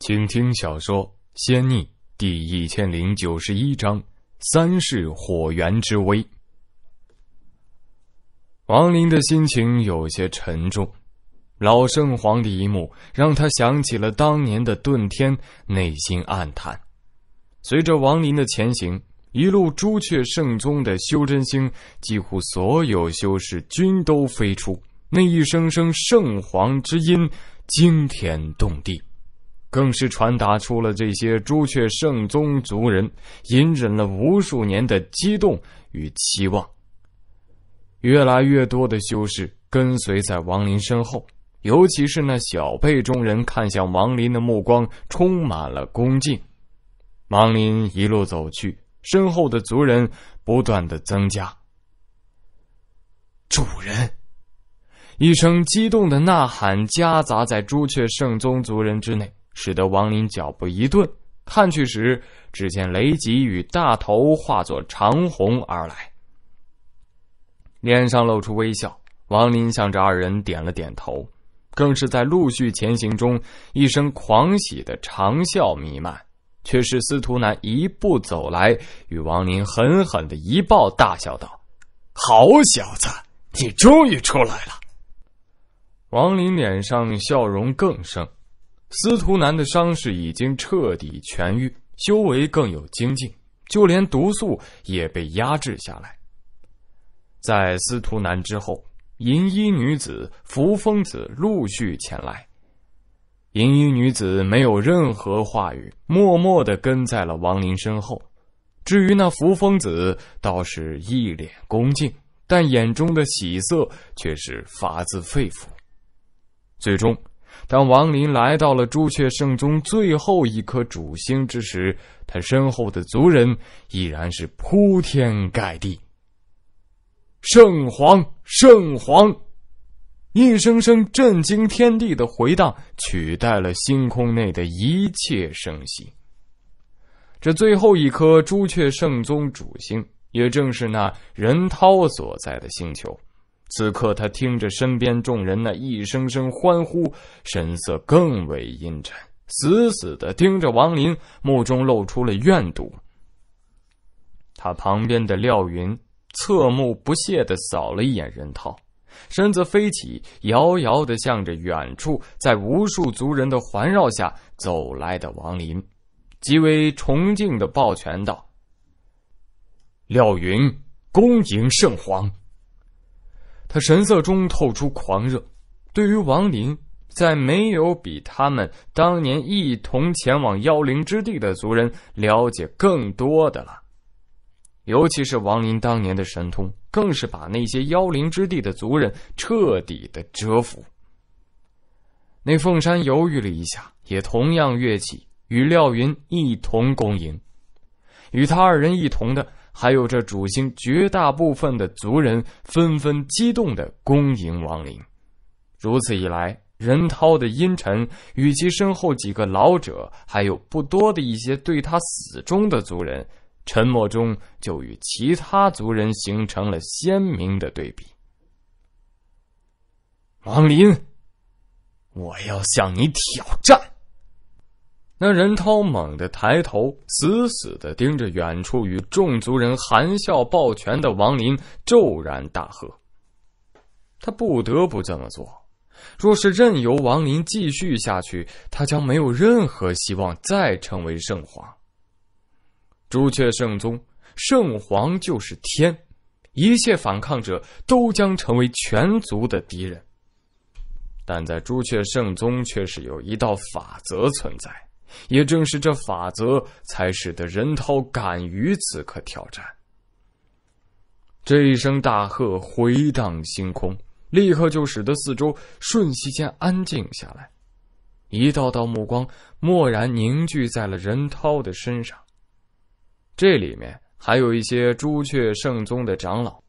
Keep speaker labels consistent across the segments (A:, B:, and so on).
A: 请听小说《仙逆》第一千零九十一章《三世火源之威》。王林的心情有些沉重，老圣皇的一幕让他想起了当年的遁天，内心暗叹。随着王林的前行，一路朱雀圣宗的修真星，几乎所有修士均都飞出，那一声声圣皇之音，惊天动地。更是传达出了这些朱雀圣宗族人隐忍了无数年的激动与期望。越来越多的修士跟随在王林身后，尤其是那小辈中人，看向王林的目光充满了恭敬。王林一路走去，身后的族人不断的增加。主人！一声激动的呐喊夹杂在朱雀圣宗族人之内。使得王林脚步一顿，看去时，只见雷吉与大头化作长虹而来，脸上露出微笑。王林向着二人点了点头，更是在陆续前行中，一声狂喜的长笑弥漫，却是司徒南一步走来，与王林狠狠的一抱，大笑道：“好小子，你终于出来了！”王林脸上笑容更盛。司徒南的伤势已经彻底痊愈，修为更有精进，就连毒素也被压制下来。在司徒南之后，银衣女子扶风子陆续前来。银衣女子没有任何话语，默默的跟在了王林身后。至于那扶风子，倒是一脸恭敬，但眼中的喜色却是发自肺腑。最终。当王林来到了朱雀圣宗最后一颗主星之时，他身后的族人已然是铺天盖地。圣皇，圣皇！一声声震惊天地的回荡取代了星空内的一切声息。这最后一颗朱雀圣宗主星，也正是那任涛所在的星球。此刻，他听着身边众人那一声声欢呼，神色更为阴沉，死死的盯着王林，目中露出了怨毒。他旁边的廖云侧目不屑的扫了一眼任涛，身子飞起，遥遥的向着远处，在无数族人的环绕下走来的王林，极为崇敬的抱拳道：“廖云，恭迎圣皇。”他神色中透出狂热，对于王林，在没有比他们当年一同前往妖灵之地的族人了解更多的了。尤其是王林当年的神通，更是把那些妖灵之地的族人彻底的折服。那凤山犹豫了一下，也同样跃起，与廖云一同恭迎，与他二人一同的。还有这主星，绝大部分的族人纷纷激动的恭迎王林。如此一来，任涛的阴沉与其身后几个老者，还有不多的一些对他死忠的族人，沉默中就与其他族人形成了鲜明的对比。王林，我要向你挑战！那任涛猛地抬头，死死的盯着远处与众族人含笑抱拳的王林，骤然大喝。他不得不这么做，若是任由王林继续下去，他将没有任何希望再成为圣皇。朱雀圣宗，圣皇就是天，一切反抗者都将成为全族的敌人。但在朱雀圣宗，却是有一道法则存在。也正是这法则，才使得任涛敢于此刻挑战。这一声大喝回荡星空，立刻就使得四周瞬息间安静下来，一道道目光蓦然凝聚在了任涛的身上。这里面还有一些朱雀圣宗的长老，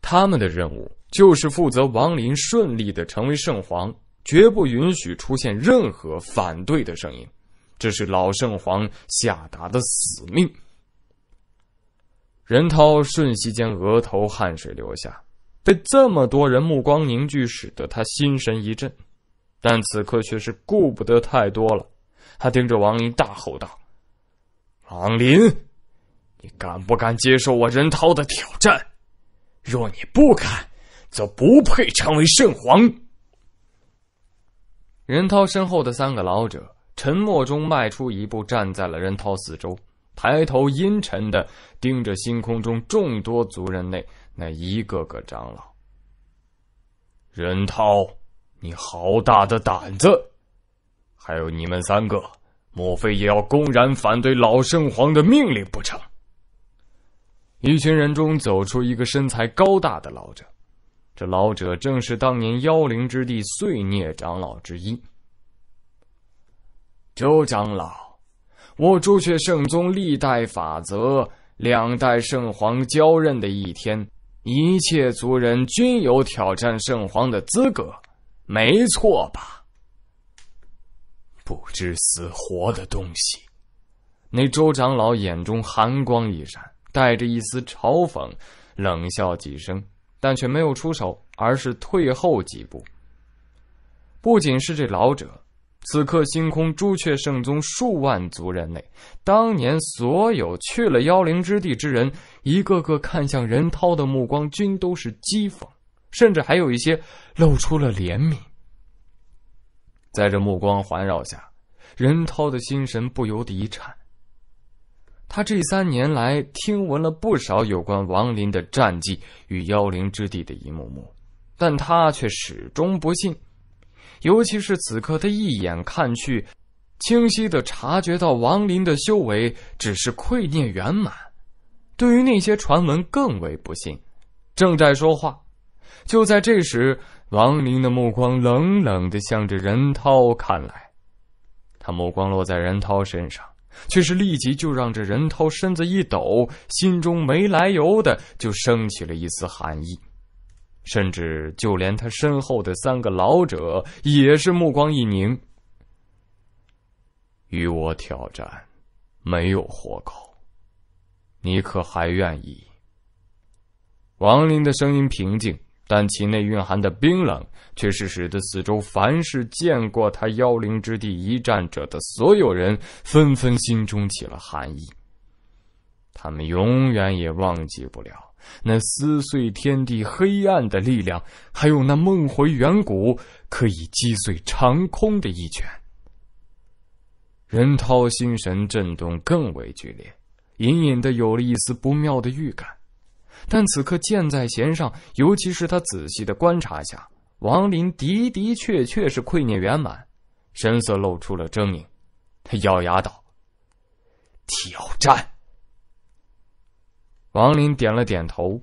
A: 他们的任务就是负责王林顺利的成为圣皇，绝不允许出现任何反对的声音。这是老圣皇下达的死命。任涛瞬息间额头汗水流下，被这么多人目光凝聚，使得他心神一震。但此刻却是顾不得太多了，他盯着王林大吼道：“王林，你敢不敢接受我任涛的挑战？若你不敢，则不配成为圣皇。”任涛身后的三个老者。沉默中迈出一步，站在了任涛四周，抬头阴沉的盯着星空中众多族人内那一个个长老。任涛，你好大的胆子！还有你们三个，莫非也要公然反对老圣皇的命令不成？一群人中走出一个身材高大的老者，这老者正是当年妖灵之地碎孽长老之一。周长老，我朱雀圣宗历代法则，两代圣皇交任的一天，一切族人均有挑战圣皇的资格，没错吧？不知死活的东西！那周长老眼中寒光一闪，带着一丝嘲讽，冷笑几声，但却没有出手，而是退后几步。不仅是这老者。此刻，星空朱雀圣宗数万族人类，当年所有去了妖灵之地之人，一个个看向任涛的目光，均都是讥讽，甚至还有一些露出了怜悯。在这目光环绕下，任涛的心神不由得一颤。他这三年来听闻了不少有关王林的战绩与妖灵之地的一幕幕，但他却始终不信。尤其是此刻，他一眼看去，清晰的察觉到王林的修为只是愧念圆满。对于那些传闻，更为不信。正在说话，就在这时，王林的目光冷冷的向着任涛看来。他目光落在任涛身上，却是立即就让这任涛身子一抖，心中没来由的就升起了一丝寒意。甚至就连他身后的三个老者也是目光一凝。与我挑战，没有活口，你可还愿意？王林的声音平静，但其内蕴含的冰冷却是使得四周凡是见过他妖灵之地一战者的所有人纷纷心中起了寒意。他们永远也忘记不了。那撕碎天地黑暗的力量，还有那梦回远古可以击碎长空的一拳。任涛心神震动更为剧烈，隐隐的有了一丝不妙的预感。但此刻箭在弦上，尤其是他仔细的观察下，王林的的确确是愧念圆满，神色露出了狰狞。他咬牙道：“挑战。”王林点了点头，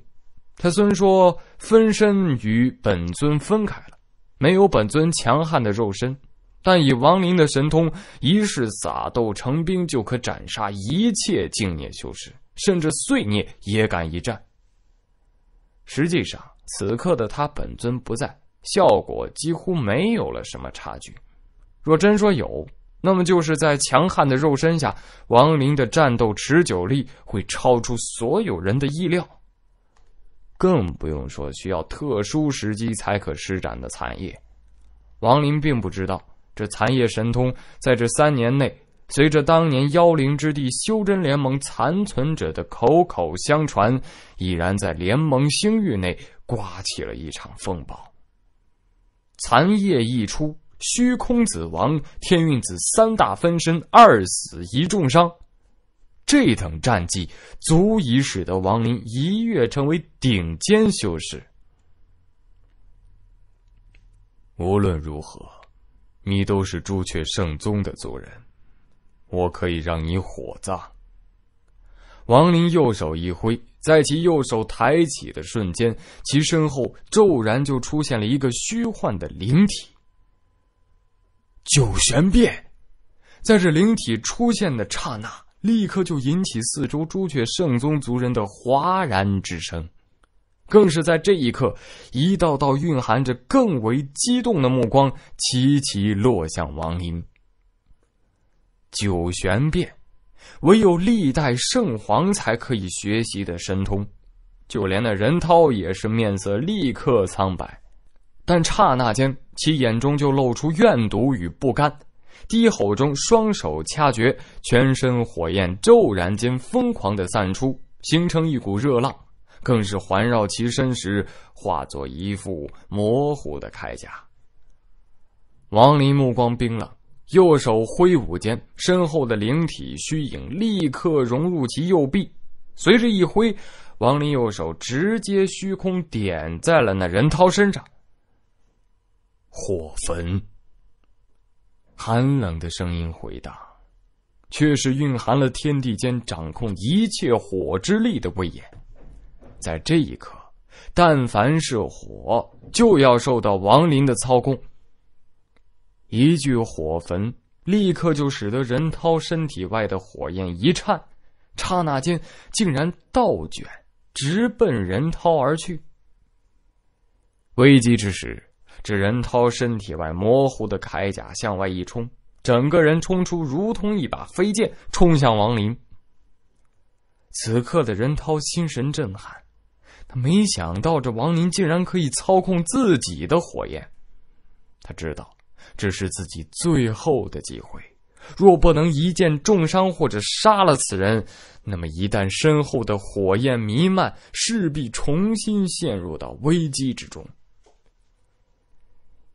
A: 他虽说分身与本尊分开了，没有本尊强悍的肉身，但以王林的神通，一世撒豆成兵就可斩杀一切净涅修士，甚至碎念也敢一战。实际上，此刻的他本尊不在，效果几乎没有了什么差距。若真说有。那么就是在强悍的肉身下，王林的战斗持久力会超出所有人的意料。更不用说需要特殊时机才可施展的残叶，王林并不知道这残叶神通，在这三年内，随着当年妖灵之地修真联盟残存者的口口相传，已然在联盟星域内刮起了一场风暴。残叶一出。虚空子王、天运子三大分身，二死一重伤，这等战绩足以使得王林一跃成为顶尖修士。无论如何，你都是朱雀圣宗的族人，我可以让你火葬。王林右手一挥，在其右手抬起的瞬间，其身后骤然就出现了一个虚幻的灵体。九玄变，在这灵体出现的刹那，立刻就引起四周朱雀圣宗族人的哗然之声，更是在这一刻，一道道蕴含着更为激动的目光齐齐落向王林。九玄变，唯有历代圣皇才可以学习的神通，就连那任涛也是面色立刻苍白。但刹那间，其眼中就露出怨毒与不甘，低吼中，双手掐诀，全身火焰骤然间疯狂的散出，形成一股热浪，更是环绕其身时化作一副模糊的铠甲。王林目光冰冷，右手挥舞间，身后的灵体虚影立刻融入其右臂，随着一挥，王林右手直接虚空点在了那任涛身上。火焚。寒冷的声音回荡，却是蕴含了天地间掌控一切火之力的威严。在这一刻，但凡是火，就要受到王林的操控。一句“火焚”立刻就使得任涛身体外的火焰一颤，刹那间竟然倒卷，直奔任涛而去。危机之时。这任涛身体外模糊的铠甲向外一冲，整个人冲出，如同一把飞剑，冲向王林。此刻的任涛心神震撼，他没想到这王林竟然可以操控自己的火焰。他知道这是自己最后的机会，若不能一剑重伤或者杀了此人，那么一旦身后的火焰弥漫，势必重新陷入到危机之中。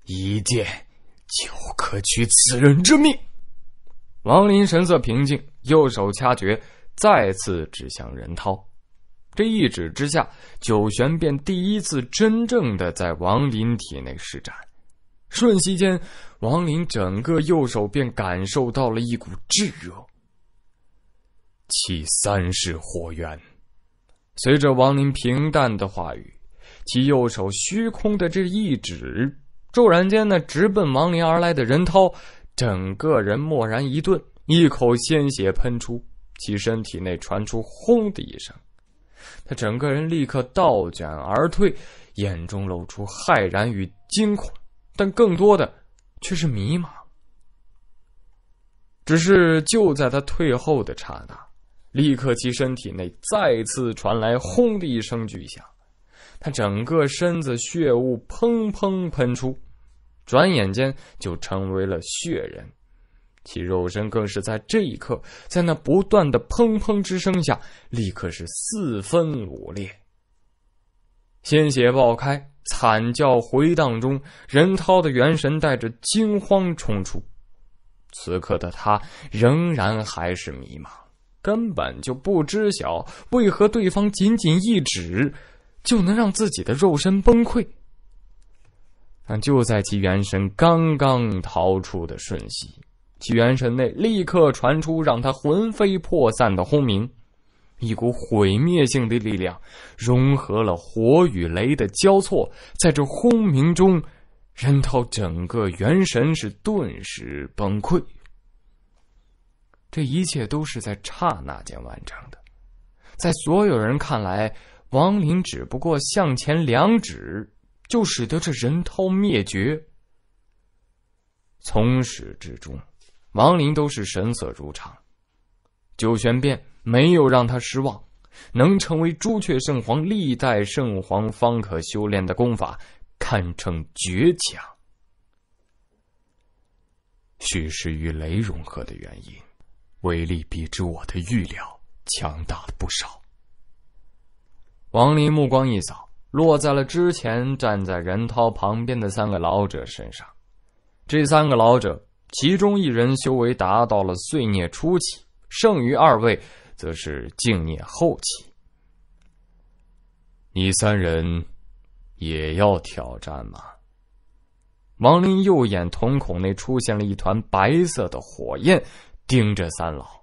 A: 一剑就可取此人之命。王林神色平静，右手掐诀，再次指向任涛。这一指之下，九玄便第一次真正的在王林体内施展。瞬息间，王林整个右手便感受到了一股炙热。起三世火源。随着王林平淡的话语，其右手虚空的这一指。骤然间，呢直奔王林而来的任涛，整个人蓦然一顿，一口鲜血喷出，其身体内传出“轰”的一声，他整个人立刻倒卷而退，眼中露出骇然与惊恐，但更多的却是迷茫。只是就在他退后的刹那，立刻其身体内再次传来“轰”的一声巨响。他整个身子血雾砰砰喷出，转眼间就成为了血人，其肉身更是在这一刻，在那不断的砰砰之声下，立刻是四分五裂，鲜血爆开，惨叫回荡中，任涛的元神带着惊慌冲出。此刻的他仍然还是迷茫，根本就不知晓为何对方仅仅一指。就能让自己的肉身崩溃，但就在其元神刚刚逃出的瞬息，其元神内立刻传出让他魂飞魄散的轰鸣，一股毁灭性的力量融合了火与雷的交错，在这轰鸣中，人头整个元神是顿时崩溃。这一切都是在刹那间完成的，在所有人看来。王林只不过向前两指，就使得这人头灭绝。从始至终，王林都是神色如常。九玄变没有让他失望，能成为朱雀圣皇、历代圣皇方可修炼的功法，堪称绝强。虚实与雷融合的原因，威力比之我的预料强大了不少。王林目光一扫，落在了之前站在任涛旁边的三个老者身上。这三个老者，其中一人修为达到了碎孽初期，剩余二位则是静孽后期。你三人也要挑战吗？王林右眼瞳孔内出现了一团白色的火焰，盯着三老。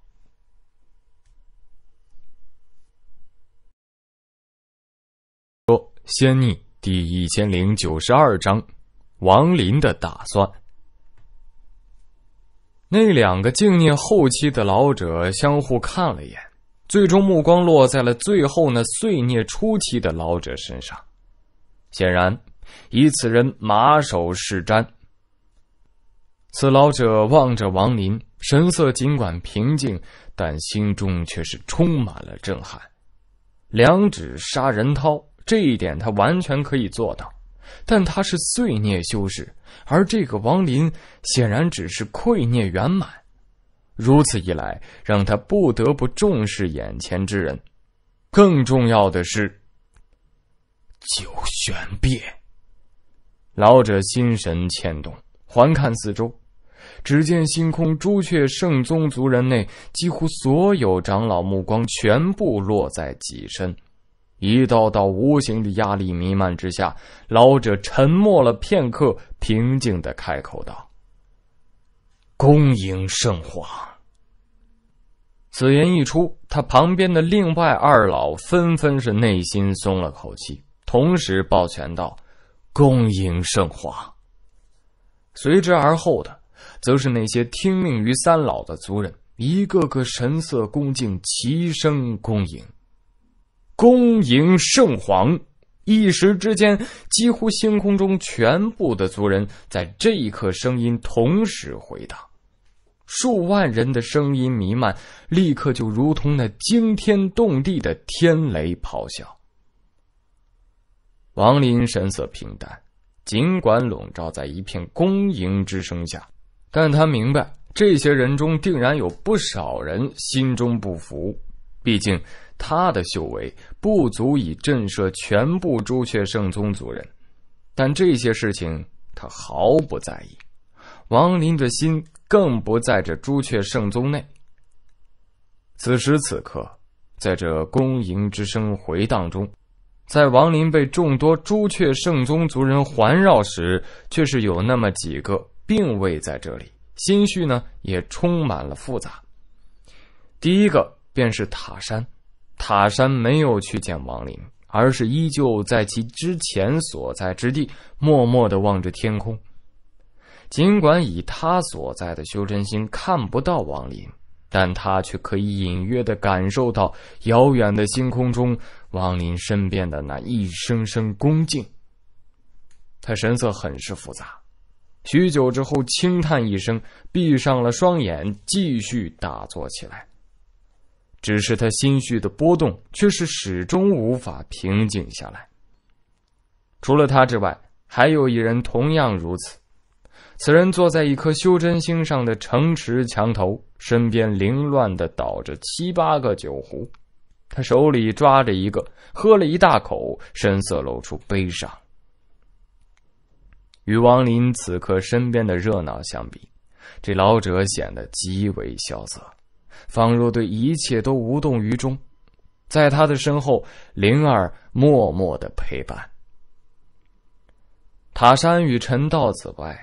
A: 仙逆第一千零九十二章：王林的打算。那两个静念后期的老者相互看了一眼，最终目光落在了最后那碎念初期的老者身上。显然，以此人马首是瞻。此老者望着王林，神色尽管平静，但心中却是充满了震撼。两指杀人掏。这一点他完全可以做到，但他是碎孽修士，而这个王林显然只是愧孽圆满。如此一来，让他不得不重视眼前之人。更重要的是，九玄变。老者心神牵动，环看四周，只见星空朱雀圣宗族人内，几乎所有长老目光全部落在己身。一道道无形的压力弥漫之下，老者沉默了片刻，平静的开口道：“恭迎圣皇。”此言一出，他旁边的另外二老纷纷是内心松了口气，同时抱拳道：“恭迎圣皇。”随之而后的，则是那些听命于三老的族人，一个个神色恭敬，齐声恭迎。恭迎圣皇！一时之间，几乎星空中全部的族人在这一刻声音同时回荡，数万人的声音弥漫，立刻就如同那惊天动地的天雷咆哮。王林神色平淡，尽管笼罩在一片恭迎之声下，但他明白这些人中定然有不少人心中不服。毕竟，他的修为不足以震慑全部朱雀圣宗族人，但这些事情他毫不在意。王林的心更不在这朱雀圣宗内。此时此刻，在这恭迎之声回荡中，在王林被众多朱雀圣宗族人环绕时，却是有那么几个并未在这里，心绪呢也充满了复杂。第一个。便是塔山，塔山没有去见王林，而是依旧在其之前所在之地，默默的望着天空。尽管以他所在的修真星看不到王林，但他却可以隐约的感受到遥远的星空中王林身边的那一声声恭敬。他神色很是复杂，许久之后轻叹一声，闭上了双眼，继续打坐起来。只是他心绪的波动，却是始终无法平静下来。除了他之外，还有一人同样如此。此人坐在一颗修真星上的城池墙头，身边凌乱的倒着七八个酒壶，他手里抓着一个，喝了一大口，神色露出悲伤。与王林此刻身边的热闹相比，这老者显得极为萧瑟。仿若对一切都无动于衷，在他的身后，灵儿默默的陪伴。塔山与陈道子外，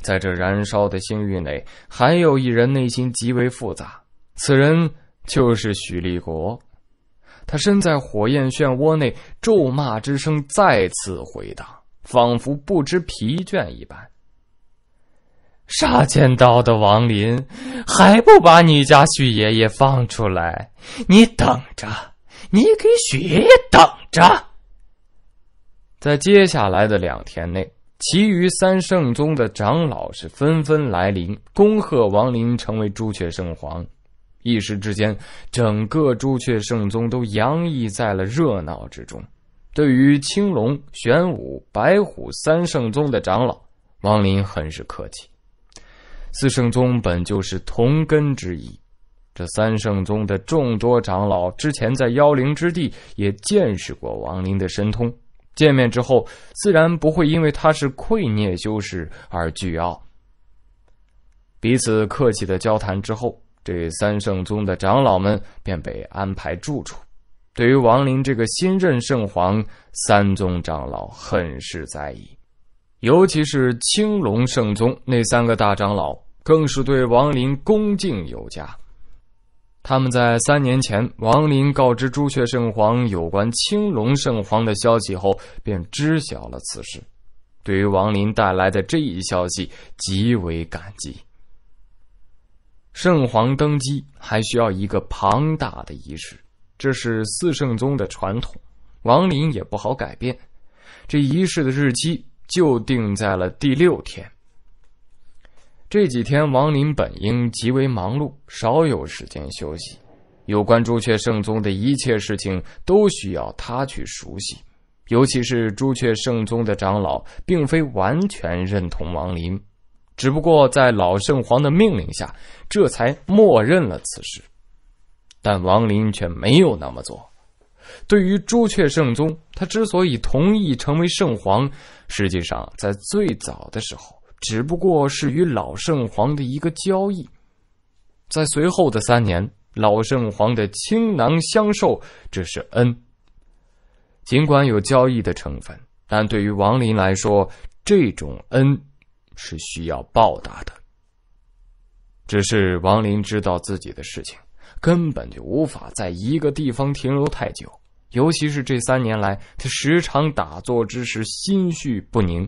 A: 在这燃烧的星域内，还有一人内心极为复杂。此人就是许立国。他身在火焰漩涡内，咒骂之声再次回荡，仿佛不知疲倦一般。杀千刀的王林，还不把你家许爷爷放出来？你等着，你给许爷爷等着！在接下来的两天内，其余三圣宗的长老是纷纷来临，恭贺王林成为朱雀圣皇。一时之间，整个朱雀圣宗都洋溢在了热闹之中。对于青龙、玄武、白虎三圣宗的长老，王林很是客气。四圣宗本就是同根之一，这三圣宗的众多长老之前在妖灵之地也见识过王林的神通，见面之后自然不会因为他是愧孽修士而惧傲。彼此客气的交谈之后，这三圣宗的长老们便被安排住处，对于王林这个新任圣皇，三宗长老很是在意。尤其是青龙圣宗那三个大长老，更是对王林恭敬有加。他们在三年前，王林告知朱雀圣皇有关青龙圣皇的消息后，便知晓了此事，对于王林带来的这一消息极为感激。圣皇登基还需要一个庞大的仪式，这是四圣宗的传统，王林也不好改变。这仪式的日期。就定在了第六天。这几天，王林本应极为忙碌，少有时间休息。有关朱雀圣宗的一切事情，都需要他去熟悉。尤其是朱雀圣宗的长老，并非完全认同王林，只不过在老圣皇的命令下，这才默认了此事。但王林却没有那么做。对于朱雀圣宗，他之所以同意成为圣皇，实际上在最早的时候只不过是与老圣皇的一个交易。在随后的三年，老圣皇的倾囊相授，这是恩。尽管有交易的成分，但对于王林来说，这种恩是需要报答的。只是王林知道自己的事情。根本就无法在一个地方停留太久，尤其是这三年来，他时常打坐之时心绪不宁，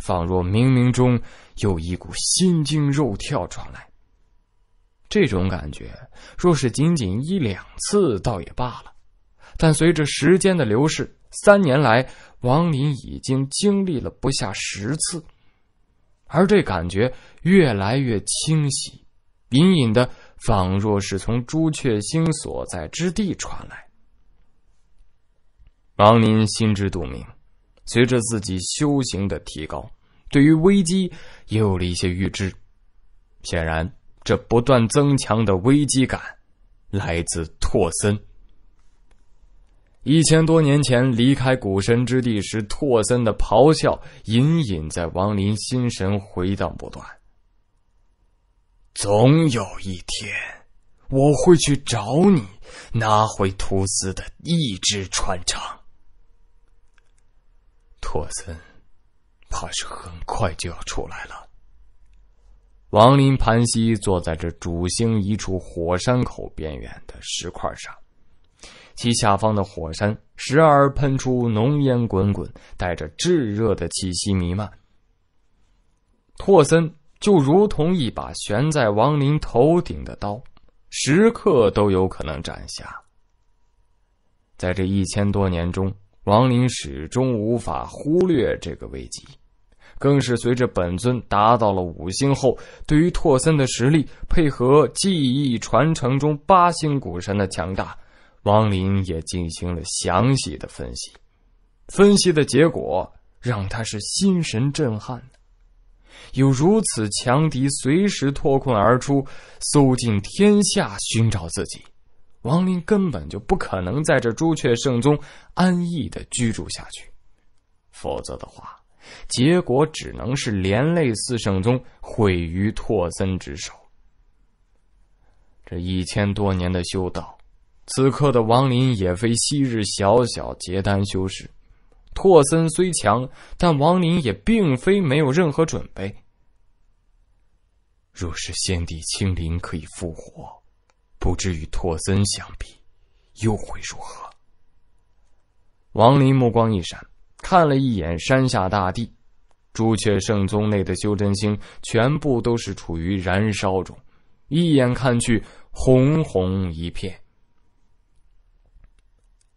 A: 仿若冥冥中有一股心惊肉跳传来。这种感觉若是仅仅一两次倒也罢了，但随着时间的流逝，三年来王林已经经历了不下十次，而这感觉越来越清晰，隐隐的。仿若是从朱雀星所在之地传来。王林心知肚明，随着自己修行的提高，对于危机也有了一些预知。显然，这不断增强的危机感，来自拓森。一千多年前离开古神之地时，拓森的咆哮隐隐在王林心神回荡不断。总有一天，我会去找你，拿回图斯的一只传承。托森，怕是很快就要出来了。王林盘膝坐在这主星一处火山口边缘的石块上，其下方的火山时而喷出浓烟滚滚，带着炙热的气息弥漫。托森。就如同一把悬在王林头顶的刀，时刻都有可能斩下。在这一千多年中，王林始终无法忽略这个危机，更是随着本尊达到了五星后，对于拓森的实力配合记忆传承中八星古神的强大，王林也进行了详细的分析。分析的结果让他是心神震撼。有如此强敌随时脱困而出，搜尽天下寻找自己，王林根本就不可能在这朱雀圣宗安逸的居住下去，否则的话，结果只能是连累四圣宗毁于拓森之手。这一千多年的修道，此刻的王林也非昔日小小结丹修士。拓森虽强，但王林也并非没有任何准备。若是先帝青灵可以复活，不知与拓森相比，又会如何？王林目光一闪，看了一眼山下大地，朱雀圣宗内的修真星全部都是处于燃烧中，一眼看去，红红一片。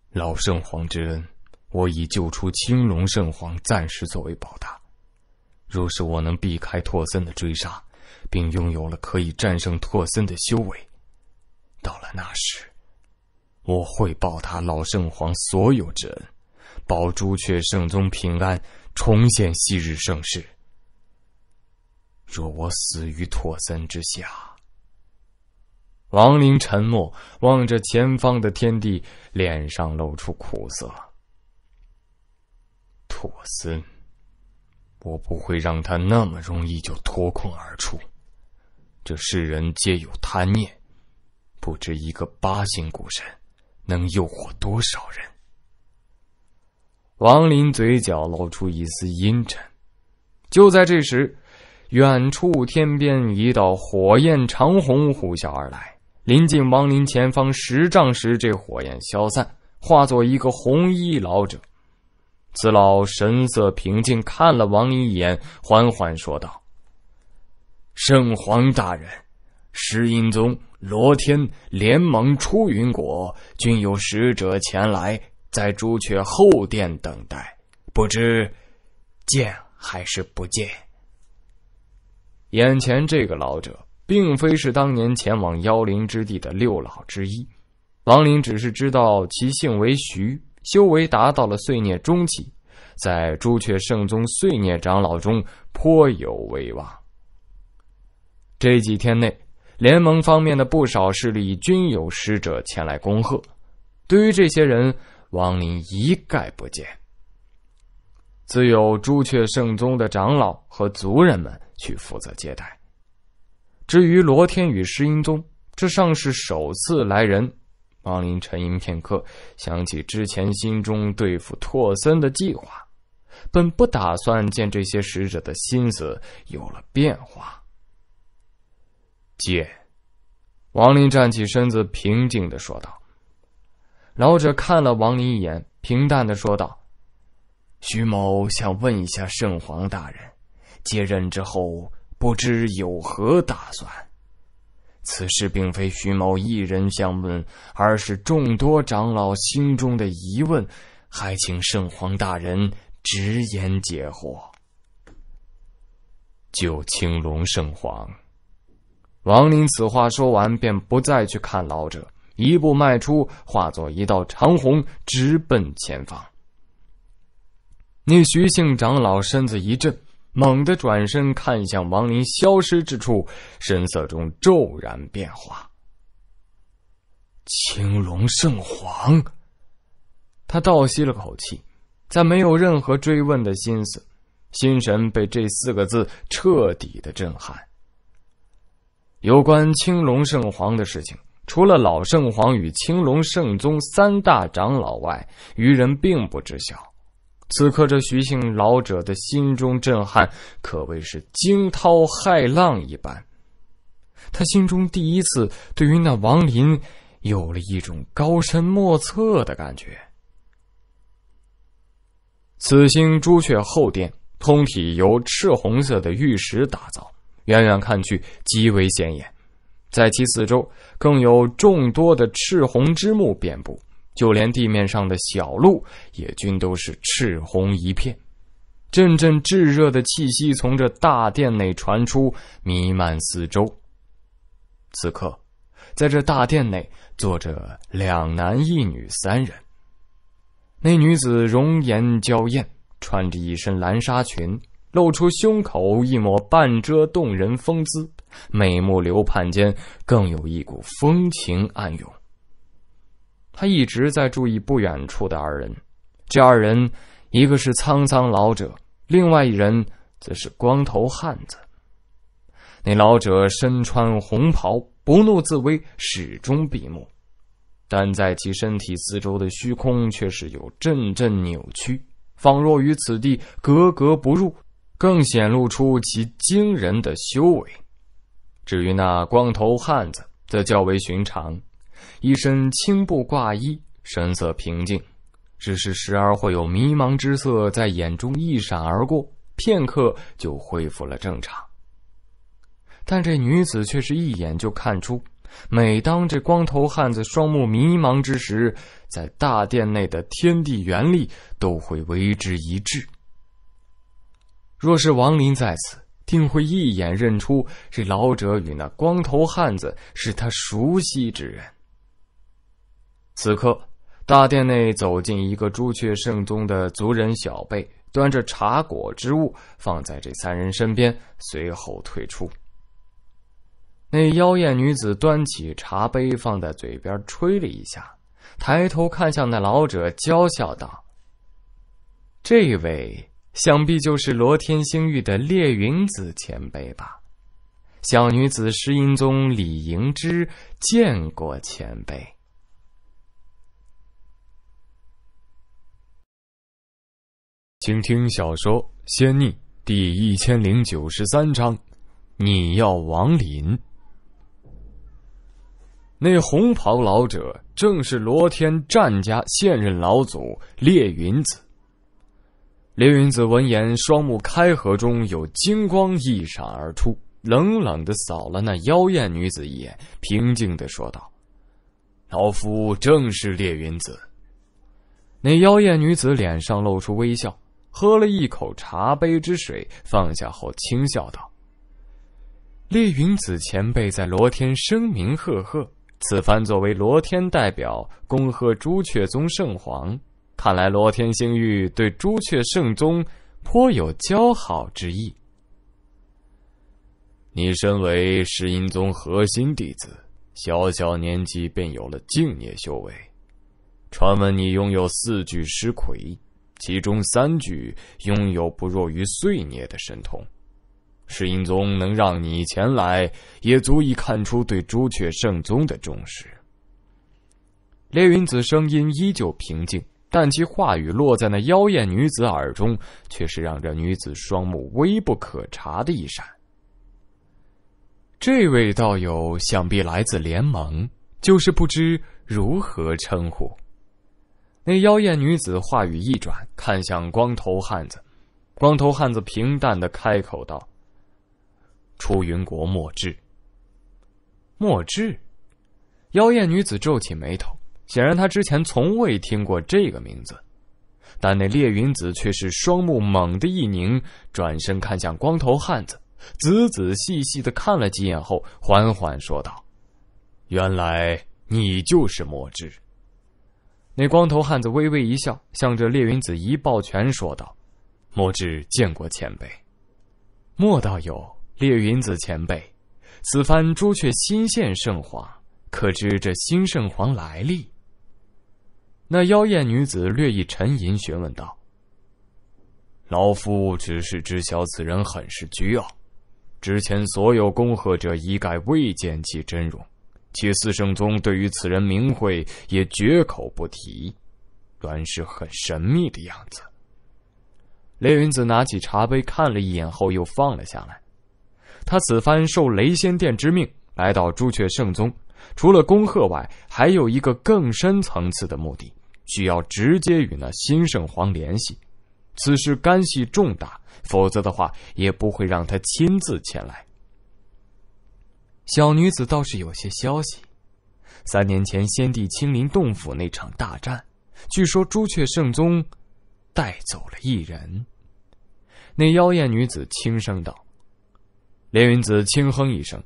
A: 老圣皇之恩。我已救出青龙圣皇，暂时作为报答。若是我能避开拓森的追杀，并拥有了可以战胜拓森的修为，到了那时，我会报答老圣皇所有之恩，保朱雀圣宗平安，重现昔日盛世。若我死于拓森之下，王林沉默，望着前方的天地，脸上露出苦涩。托森，我不会让他那么容易就脱困而出。这世人皆有贪念，不知一个八星古神能诱惑多少人。王林嘴角露出一丝阴沉。就在这时，远处天边一道火焰长虹呼啸而来，临近王林前方十丈时，这火焰消散，化作一个红衣老者。四老神色平静，看了王林一眼，缓缓说道：“圣皇大人，石英宗、罗天联盟、出云国均有使者前来，在朱雀后殿等待，不知见还是不见？”眼前这个老者，并非是当年前往妖灵之地的六老之一，王林只是知道其姓为徐。修为达到了碎念中期，在朱雀圣宗碎念长老中颇有威望。这几天内，联盟方面的不少势力均有使者前来恭贺。对于这些人，王林一概不见，自有朱雀圣宗的长老和族人们去负责接待。至于罗天宇石英宗，这尚是首次来人。王林沉吟片刻，想起之前心中对付拓森的计划，本不打算见这些使者的心思有了变化。见，王林站起身子，平静的说道。老者看了王林一眼，平淡的说道：“徐某想问一下圣皇大人，接任之后不知有何打算？”此事并非徐某一人相问，而是众多长老心中的疑问。还请圣皇大人直言解惑。九青龙圣皇，王林此话说完，便不再去看老者，一步迈出，化作一道长虹，直奔前方。那徐姓长老身子一震。猛地转身看向王林消失之处，神色中骤然变化。青龙圣皇，他倒吸了口气，在没有任何追问的心思，心神被这四个字彻底的震撼。有关青龙圣皇的事情，除了老圣皇与青龙圣宗三大长老外，愚人并不知晓。此刻，这徐姓老者的心中震撼可谓是惊涛骇浪一般。他心中第一次对于那王林，有了一种高深莫测的感觉。此星朱雀后殿，通体由赤红色的玉石打造，远远看去极为显眼。在其四周，更有众多的赤红之木遍布。就连地面上的小路也均都是赤红一片，阵阵炙热的气息从这大殿内传出，弥漫四周。此刻，在这大殿内坐着两男一女三人。那女子容颜娇艳，穿着一身蓝纱裙，露出胸口一抹半遮动人风姿，美目流盼间更有一股风情暗涌。他一直在注意不远处的二人，这二人，一个是沧桑老者，另外一人则是光头汉子。那老者身穿红袍，不怒自威，始终闭目，但在其身体四周的虚空却是有阵阵扭曲，仿若与此地格格不入，更显露出其惊人的修为。至于那光头汉子，则较为寻常。一身青布挂衣，神色平静，只是时而会有迷茫之色在眼中一闪而过，片刻就恢复了正常。但这女子却是一眼就看出，每当这光头汉子双目迷茫之时，在大殿内的天地元力都会为之一滞。若是王林在此，定会一眼认出这老者与那光头汉子是他熟悉之人。此刻，大殿内走进一个朱雀圣宗的族人小辈，端着茶果之物放在这三人身边，随后退出。那妖艳女子端起茶杯放在嘴边吹了一下，抬头看向那老者，娇笑道：“这位想必就是罗天星域的烈云子前辈吧？小女子石音宗李盈之，见过前辈。”请听小说《仙逆》第一千零九十三章：你要王林？那红袍老者正是罗天战家现任老祖烈云子。烈云子闻言，双目开合，中有金光一闪而出，冷冷的扫了那妖艳女子一眼，平静的说道：“老夫正是烈云子。”那妖艳女子脸上露出微笑。喝了一口茶杯之水，放下后轻笑道：“烈云子前辈在罗天声名赫赫，此番作为罗天代表恭贺朱雀宗圣皇，看来罗天星域对朱雀圣宗颇有交好之意。你身为石英宗核心弟子，小小年纪便有了敬业修为，传闻你拥有四具尸魁。”其中三具拥有不弱于碎孽的神通，石英宗能让你前来，也足以看出对朱雀圣宗的重视。连云子声音依旧平静，但其话语落在那妖艳女子耳中，却是让这女子双目微不可察的一闪。这位道友想必来自联盟，就是不知如何称呼。那妖艳女子话语一转，看向光头汉子。光头汉子平淡的开口道：“出云国墨志。”墨志，妖艳女子皱起眉头，显然她之前从未听过这个名字。但那烈云子却是双目猛地一凝，转身看向光头汉子，仔仔细细的看了几眼后，缓缓说道：“原来你就是墨志。”那光头汉子微微一笑，向着烈云子一抱拳，说道：“莫至见过前辈，莫道友，烈云子前辈，此番朱雀新献圣皇，可知这新圣皇来历？”那妖艳女子略一沉吟，询问道：“老夫只是知晓此人很是倨傲，之前所有恭贺者一概未见其真容。”其四圣宗对于此人名讳也绝口不提，端是很神秘的样子。雷云子拿起茶杯看了一眼后又放了下来。他此番受雷仙殿之命来到朱雀圣宗，除了恭贺外，还有一个更深层次的目的，需要直接与那新圣皇联系。此事干系重大，否则的话也不会让他亲自前来。小女子倒是有些消息。三年前，先帝亲临洞府那场大战，据说朱雀圣宗带走了一人。那妖艳女子轻声道：“连云子轻哼一声，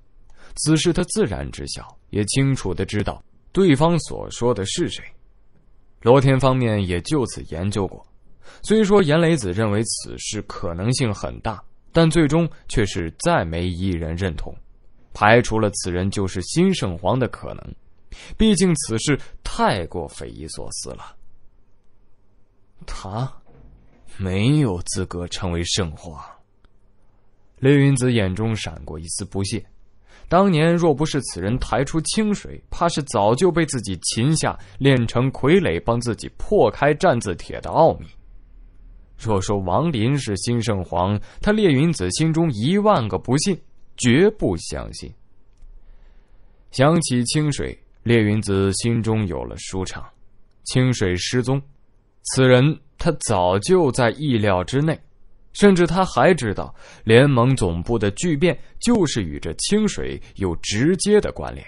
A: 此事他自然知晓，也清楚的知道对方所说的是谁。罗天方面也就此研究过，虽说严雷子认为此事可能性很大，但最终却是再没一人认同。”排除了此人就是新圣皇的可能，毕竟此事太过匪夷所思了。他没有资格成为圣皇。烈云子眼中闪过一丝不屑，当年若不是此人抬出清水，怕是早就被自己擒下，练成傀儡，帮自己破开战字帖的奥秘。若说王林是新圣皇，他烈云子心中一万个不信。绝不相信。想起清水，烈云子心中有了舒畅。清水失踪，此人他早就在意料之内，甚至他还知道联盟总部的巨变就是与这清水有直接的关联。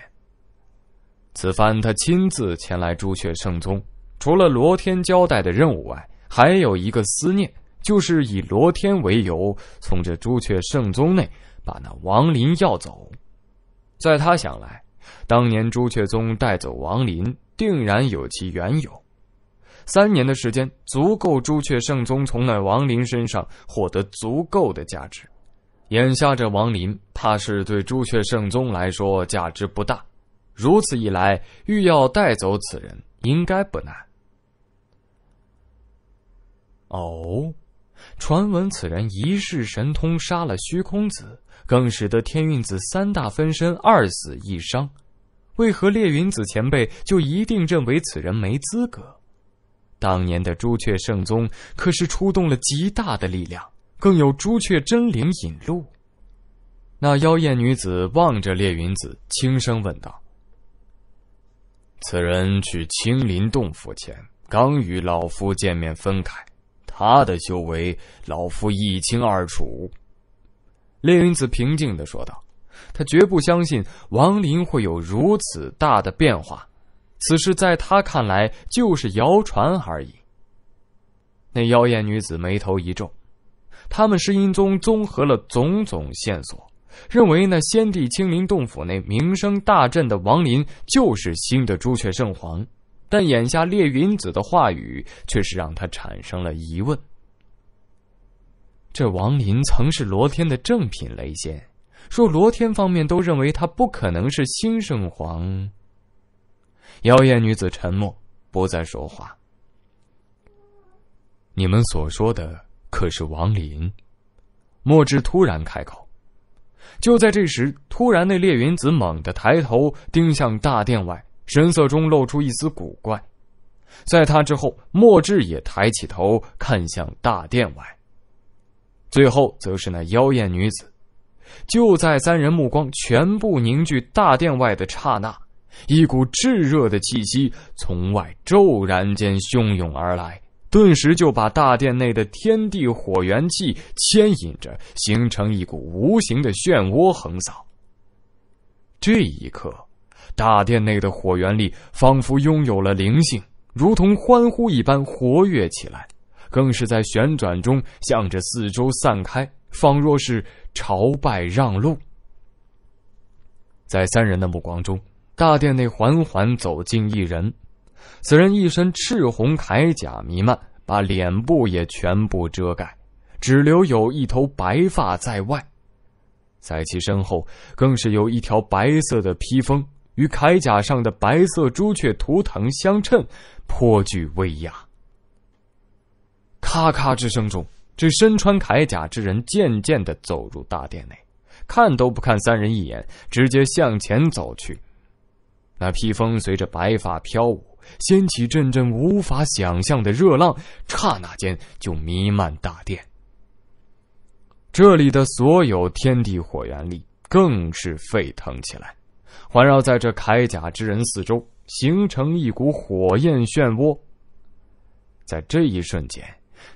A: 此番他亲自前来朱雀圣宗，除了罗天交代的任务外，还有一个思念，就是以罗天为由，从这朱雀圣宗内。把那王林要走，在他想来，当年朱雀宗带走王林，定然有其缘由。三年的时间足够朱雀圣宗从那王林身上获得足够的价值。眼下这王林，怕是对朱雀圣宗来说价值不大。如此一来，欲要带走此人，应该不难。哦，传闻此人一世神通，杀了虚空子。更使得天运子三大分身二死一伤，为何烈云子前辈就一定认为此人没资格？当年的朱雀圣宗可是出动了极大的力量，更有朱雀真灵引路。那妖艳女子望着烈云子，轻声问道：“此人去青林洞府前，刚与老夫见面分开，他的修为，老夫一清二楚。”列云子平静的说道：“他绝不相信王林会有如此大的变化，此事在他看来就是谣传而已。”那妖艳女子眉头一皱，他们师音宗综合了种种线索，认为那先帝青林洞府内名声大振的王林就是新的朱雀圣皇，但眼下列云子的话语却是让他产生了疑问。这王林曾是罗天的正品雷仙，说罗天方面都认为他不可能是新圣皇，妖艳女子沉默，不再说话。你们所说的可是王林？墨汁突然开口。就在这时，突然那列云子猛地抬头盯向大殿外，神色中露出一丝古怪。在他之后，墨汁也抬起头看向大殿外。最后，则是那妖艳女子。就在三人目光全部凝聚大殿外的刹那，一股炙热的气息从外骤然间汹涌而来，顿时就把大殿内的天地火元气牵引着，形成一股无形的漩涡横扫。这一刻，大殿内的火元力仿佛拥有了灵性，如同欢呼一般活跃起来。更是在旋转中向着四周散开，仿若是朝拜让路。在三人的目光中，大殿内缓缓走进一人。此人一身赤红铠甲弥漫，把脸部也全部遮盖，只留有一头白发在外。在其身后，更是有一条白色的披风，与铠甲上的白色朱雀图腾相衬，颇具威压。咔咔之声中，这身穿铠甲之人渐渐的走入大殿内，看都不看三人一眼，直接向前走去。那披风随着白发飘舞，掀起阵阵无法想象的热浪，刹那间就弥漫大殿。这里的所有天地火元力更是沸腾起来，环绕在这铠甲之人四周，形成一股火焰漩涡。在这一瞬间。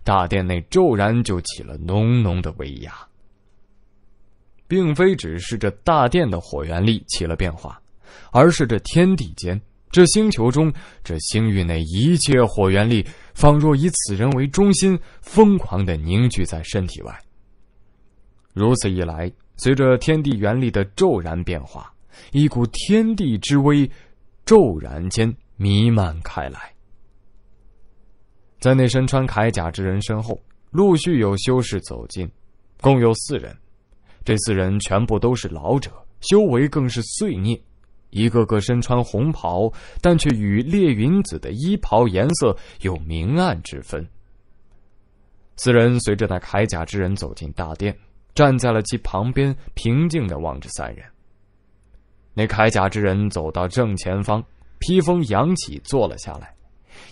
A: 大殿内骤然就起了浓浓的威压，并非只是这大殿的火元力起了变化，而是这天地间、这星球中、这星域内一切火元力，仿若以此人为中心，疯狂的凝聚在身体外。如此一来，随着天地元力的骤然变化，一股天地之威骤然间弥漫开来。在那身穿铠甲之人身后，陆续有修士走进，共有四人。这四人全部都是老者，修为更是碎孽，一个个身穿红袍，但却与烈云子的衣袍颜色有明暗之分。四人随着那铠甲之人走进大殿，站在了其旁边，平静的望着三人。那铠甲之人走到正前方，披风扬起，坐了下来。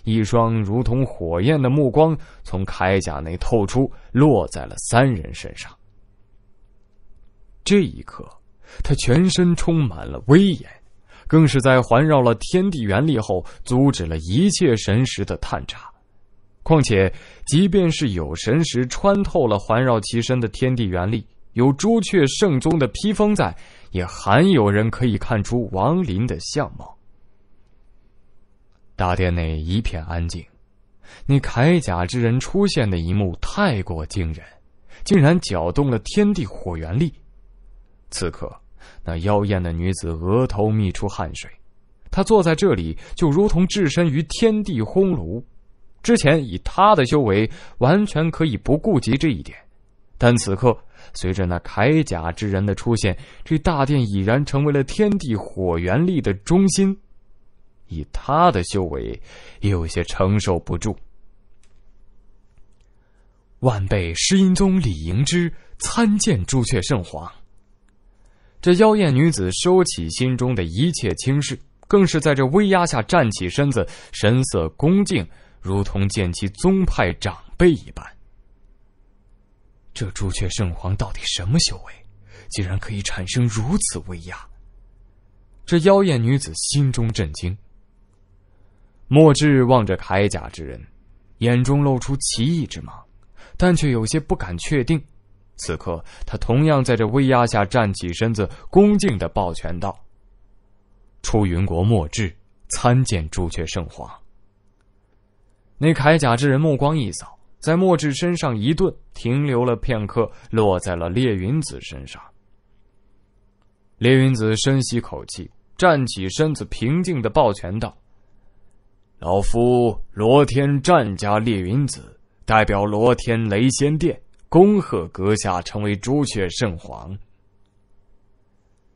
A: 一双如同火焰的目光从铠甲内透出，落在了三人身上。这一刻，他全身充满了威严，更是在环绕了天地元力后，阻止了一切神识的探查。况且，即便是有神识穿透了环绕其身的天地元力，有朱雀圣宗的披风在，也罕有人可以看出王林的相貌。大殿内一片安静，那铠甲之人出现的一幕太过惊人，竟然搅动了天地火元力。此刻，那妖艳的女子额头泌出汗水，她坐在这里就如同置身于天地烘炉。之前以她的修为，完全可以不顾及这一点，但此刻随着那铠甲之人的出现，这大殿已然成为了天地火元力的中心。以他的修为，有些承受不住。晚辈诗音宗李迎之参见朱雀圣皇。这妖艳女子收起心中的一切轻视，更是在这威压下站起身子，神色恭敬，如同见其宗派长辈一般。这朱雀圣皇到底什么修为，竟然可以产生如此威压？这妖艳女子心中震惊。莫志望着铠甲之人，眼中露出奇异之芒，但却有些不敢确定。此刻，他同样在这威压下站起身子，恭敬的抱拳道：“出云国莫智，参见朱雀圣皇。”那铠甲之人目光一扫，在莫智身上一顿，停留了片刻，落在了烈云子身上。烈云子深吸口气，站起身子，平静的抱拳道。老夫罗天战家列云子，代表罗天雷仙殿恭贺阁下成为朱雀圣皇。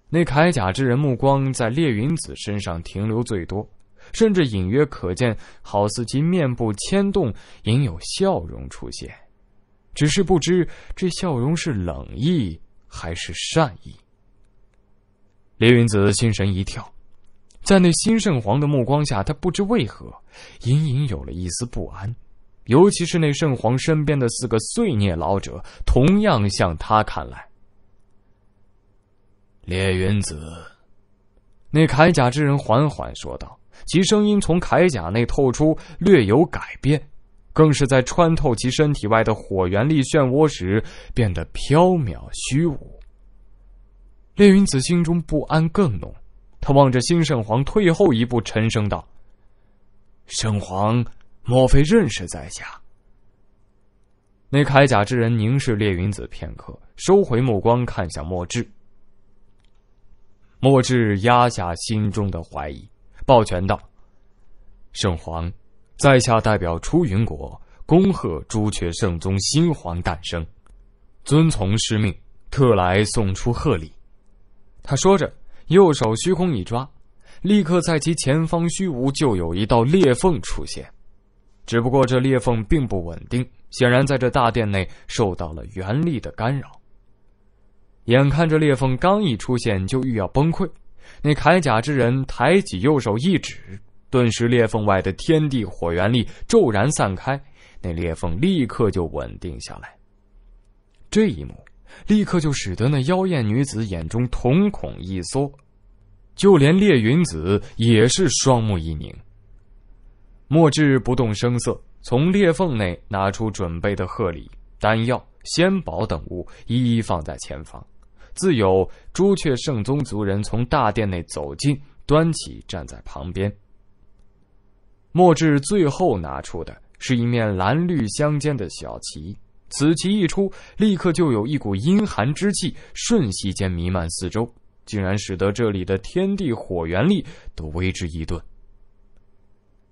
A: 那铠甲之人目光在列云子身上停留最多，甚至隐约可见，好似其面部牵动，隐有笑容出现。只是不知这笑容是冷意还是善意。列云子心神一跳。在那新圣皇的目光下，他不知为何隐隐有了一丝不安，尤其是那圣皇身边的四个碎孽老者，同样向他看来。烈云子，那铠甲之人缓缓说道，其声音从铠甲内透出，略有改变，更是在穿透其身体外的火元力漩涡时变得飘渺虚无。烈云子心中不安更浓。他望着新圣皇，退后一步，沉声道：“圣皇，莫非认识在下？”那铠甲之人凝视列云子片刻，收回目光，看向墨志。墨志压下心中的怀疑，抱拳道：“圣皇，在下代表出云国，恭贺朱雀圣宗新皇诞生，遵从师命，特来送出贺礼。”他说着。右手虚空一抓，立刻在其前方虚无就有一道裂缝出现，只不过这裂缝并不稳定，显然在这大殿内受到了元力的干扰。眼看着裂缝刚一出现就欲要崩溃，那铠甲之人抬起右手一指，顿时裂缝外的天地火元力骤然散开，那裂缝立刻就稳定下来。这一幕，立刻就使得那妖艳女子眼中瞳孔一缩。就连烈云子也是双目一凝。墨志不动声色，从裂缝内拿出准备的贺礼、丹药、仙宝等物，一一放在前方。自有朱雀圣宗族人从大殿内走进，端起站在旁边。墨志最后拿出的是一面蓝绿相间的小旗，此旗一出，立刻就有一股阴寒之气，瞬息间弥漫四周。竟然使得这里的天地火元力都为之一顿。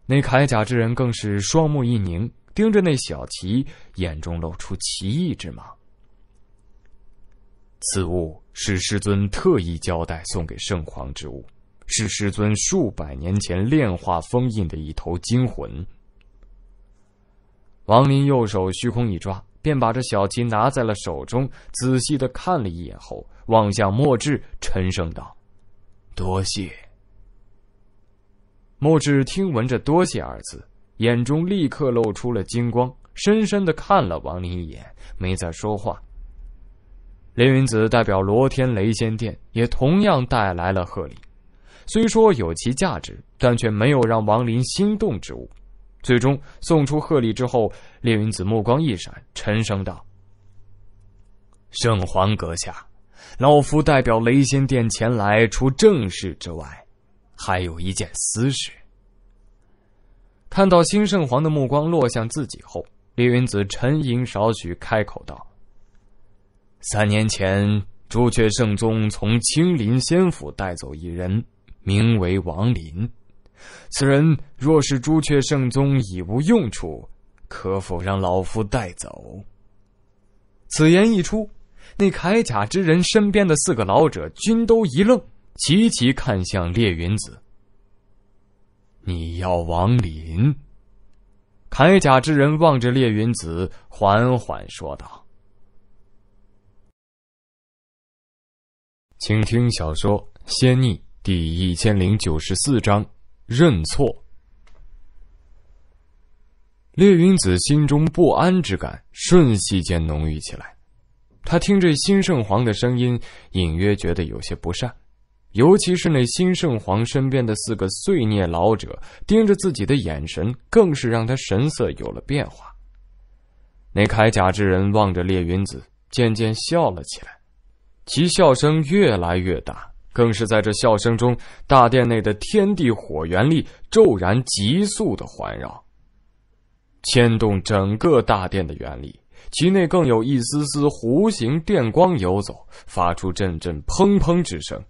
A: 那铠甲之人更是双目一凝，盯着那小旗，眼中露出奇异之芒。此物是师尊特意交代送给圣皇之物，是师尊数百年前炼化封印的一头精魂。王林右手虚空一抓。便把这小旗拿在了手中，仔细的看了一眼后，望向墨志，沉声道：“多谢。”墨志听闻这“多谢”二字，眼中立刻露出了金光，深深的看了王林一眼，没再说话。凌云子代表罗天雷仙殿，也同样带来了贺礼，虽说有其价值，但却没有让王林心动之物。最终送出贺礼之后，烈云子目光一闪，沉声道：“圣皇阁下，老夫代表雷仙殿前来，除正事之外，还有一件私事。”看到新圣皇的目光落向自己后，烈云子沉吟少许，开口道：“三年前，朱雀圣宗从青林仙府带走一人，名为王林。”此人若是朱雀圣宗已无用处，可否让老夫带走？此言一出，那铠甲之人身边的四个老者均都一愣，齐齐看向烈云子。你要王林？铠甲之人望着烈云子，缓缓说道：“请听小说《仙逆》第一千零九十四章。”认错。列云子心中不安之感瞬息间浓郁起来，他听这新圣皇的声音，隐约觉得有些不善，尤其是那新圣皇身边的四个碎孽老者盯着自己的眼神，更是让他神色有了变化。那铠甲之人望着列云子，渐渐笑了起来，其笑声越来越大。更是在这笑声中，大殿内的天地火元力骤然急速的环绕，牵动整个大殿的元力，其内更有一丝丝弧形电光游走，发出阵阵砰砰之声。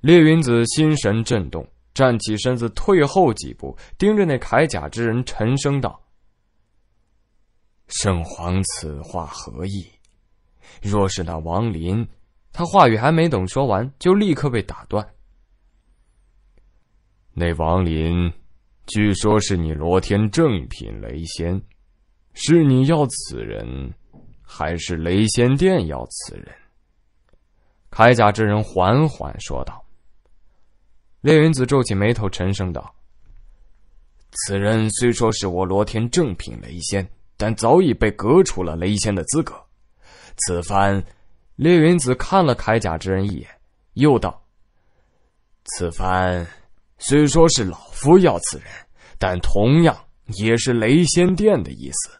A: 烈云子心神震动，站起身子，退后几步，盯着那铠甲之人，沉声道：“圣皇此话何意？若是那王林……”他话语还没等说完，就立刻被打断。那王林，据说是你罗天正品雷仙，是你要此人，还是雷仙殿要此人？铠甲之人缓缓说道。烈云子皱起眉头，沉声道：“此人虽说是我罗天正品雷仙，但早已被革除了雷仙的资格，此番……”列云子看了铠甲之人一眼，又道：“此番虽说是老夫要此人，但同样也是雷仙殿的意思。”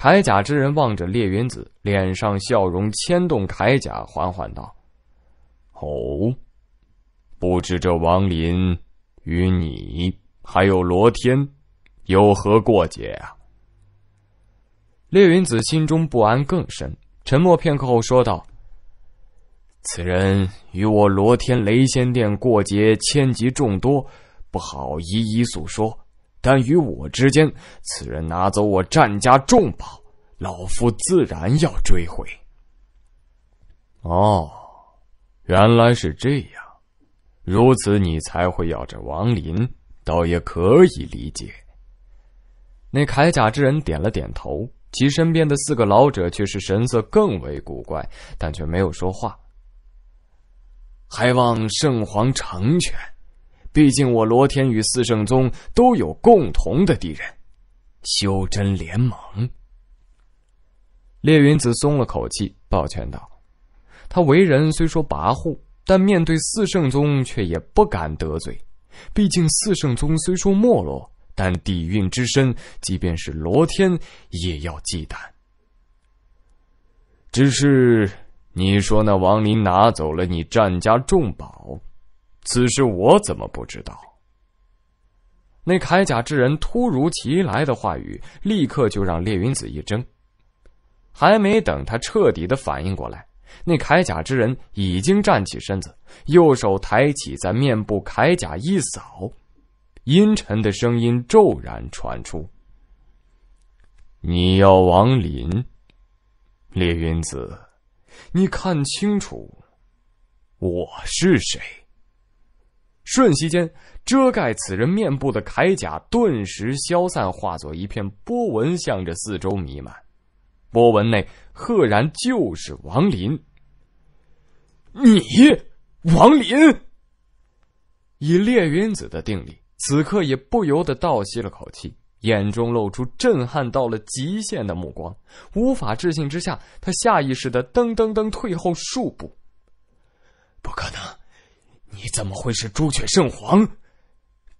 A: 铠甲之人望着列云子，脸上笑容牵动铠甲，缓缓道：“哦，不知这王林与你还有罗天有何过节啊？”列云子心中不安更深。沉默片刻后说道：“此人与我罗天雷仙殿过节千级众多，不好一一诉说。但与我之间，此人拿走我战家重宝，老夫自然要追回。”哦，原来是这样。如此，你才会要这王林，倒也可以理解。那铠甲之人点了点头。其身边的四个老者却是神色更为古怪，但却没有说话。还望圣皇成全，毕竟我罗天与四圣宗都有共同的敌人——修真联盟。烈云子松了口气，抱拳道：“他为人虽说跋扈，但面对四圣宗却也不敢得罪，毕竟四圣宗虽说没落。”但底蕴之深，即便是罗天也要忌惮。只是你说那王林拿走了你战家重宝，此事我怎么不知道？那铠甲之人突如其来的话语，立刻就让烈云子一怔。还没等他彻底的反应过来，那铠甲之人已经站起身子，右手抬起，在面部铠甲一扫。阴沉的声音骤然传出：“你要王林，烈云子，你看清楚，我是谁？”瞬息间，遮盖此人面部的铠甲顿时消散，化作一片波纹，向着四周弥漫。波纹内赫然就是王林。你，王林。以烈云子的定力。此刻也不由得倒吸了口气，眼中露出震撼到了极限的目光，无法置信之下，他下意识的噔噔噔退后数步。不可能，你怎么会是朱雀圣皇？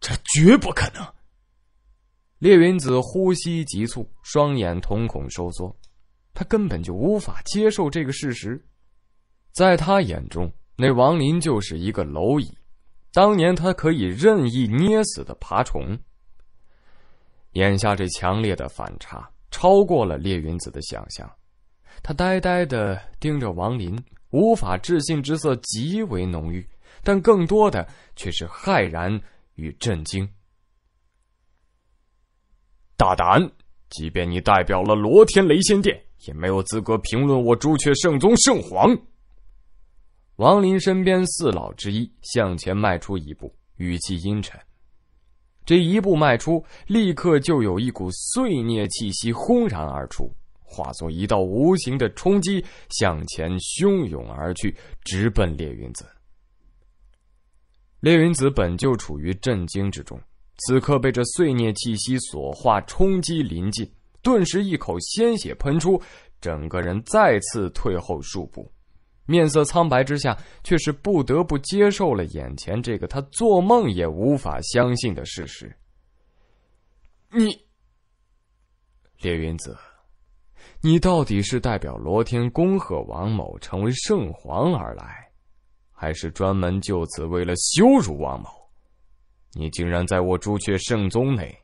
A: 这绝不可能！烈云子呼吸急促，双眼瞳孔收缩，他根本就无法接受这个事实，在他眼中，那王林就是一个蝼蚁。当年他可以任意捏死的爬虫，眼下这强烈的反差超过了烈云子的想象。他呆呆的盯着王林，无法置信之色极为浓郁，但更多的却是骇然与震惊。大胆！即便你代表了罗天雷仙殿，也没有资格评论我朱雀圣宗圣皇。王林身边四老之一向前迈出一步，语气阴沉。这一步迈出，立刻就有一股碎孽气息轰然而出，化作一道无形的冲击向前汹涌而去，直奔烈云子。烈云子本就处于震惊之中，此刻被这碎孽气息所化冲击临近，顿时一口鲜血喷出，整个人再次退后数步。面色苍白之下，却是不得不接受了眼前这个他做梦也无法相信的事实。你，烈云子，你到底是代表罗天恭贺王某成为圣皇而来，还是专门就此为了羞辱王某？你竟然在我朱雀圣宗内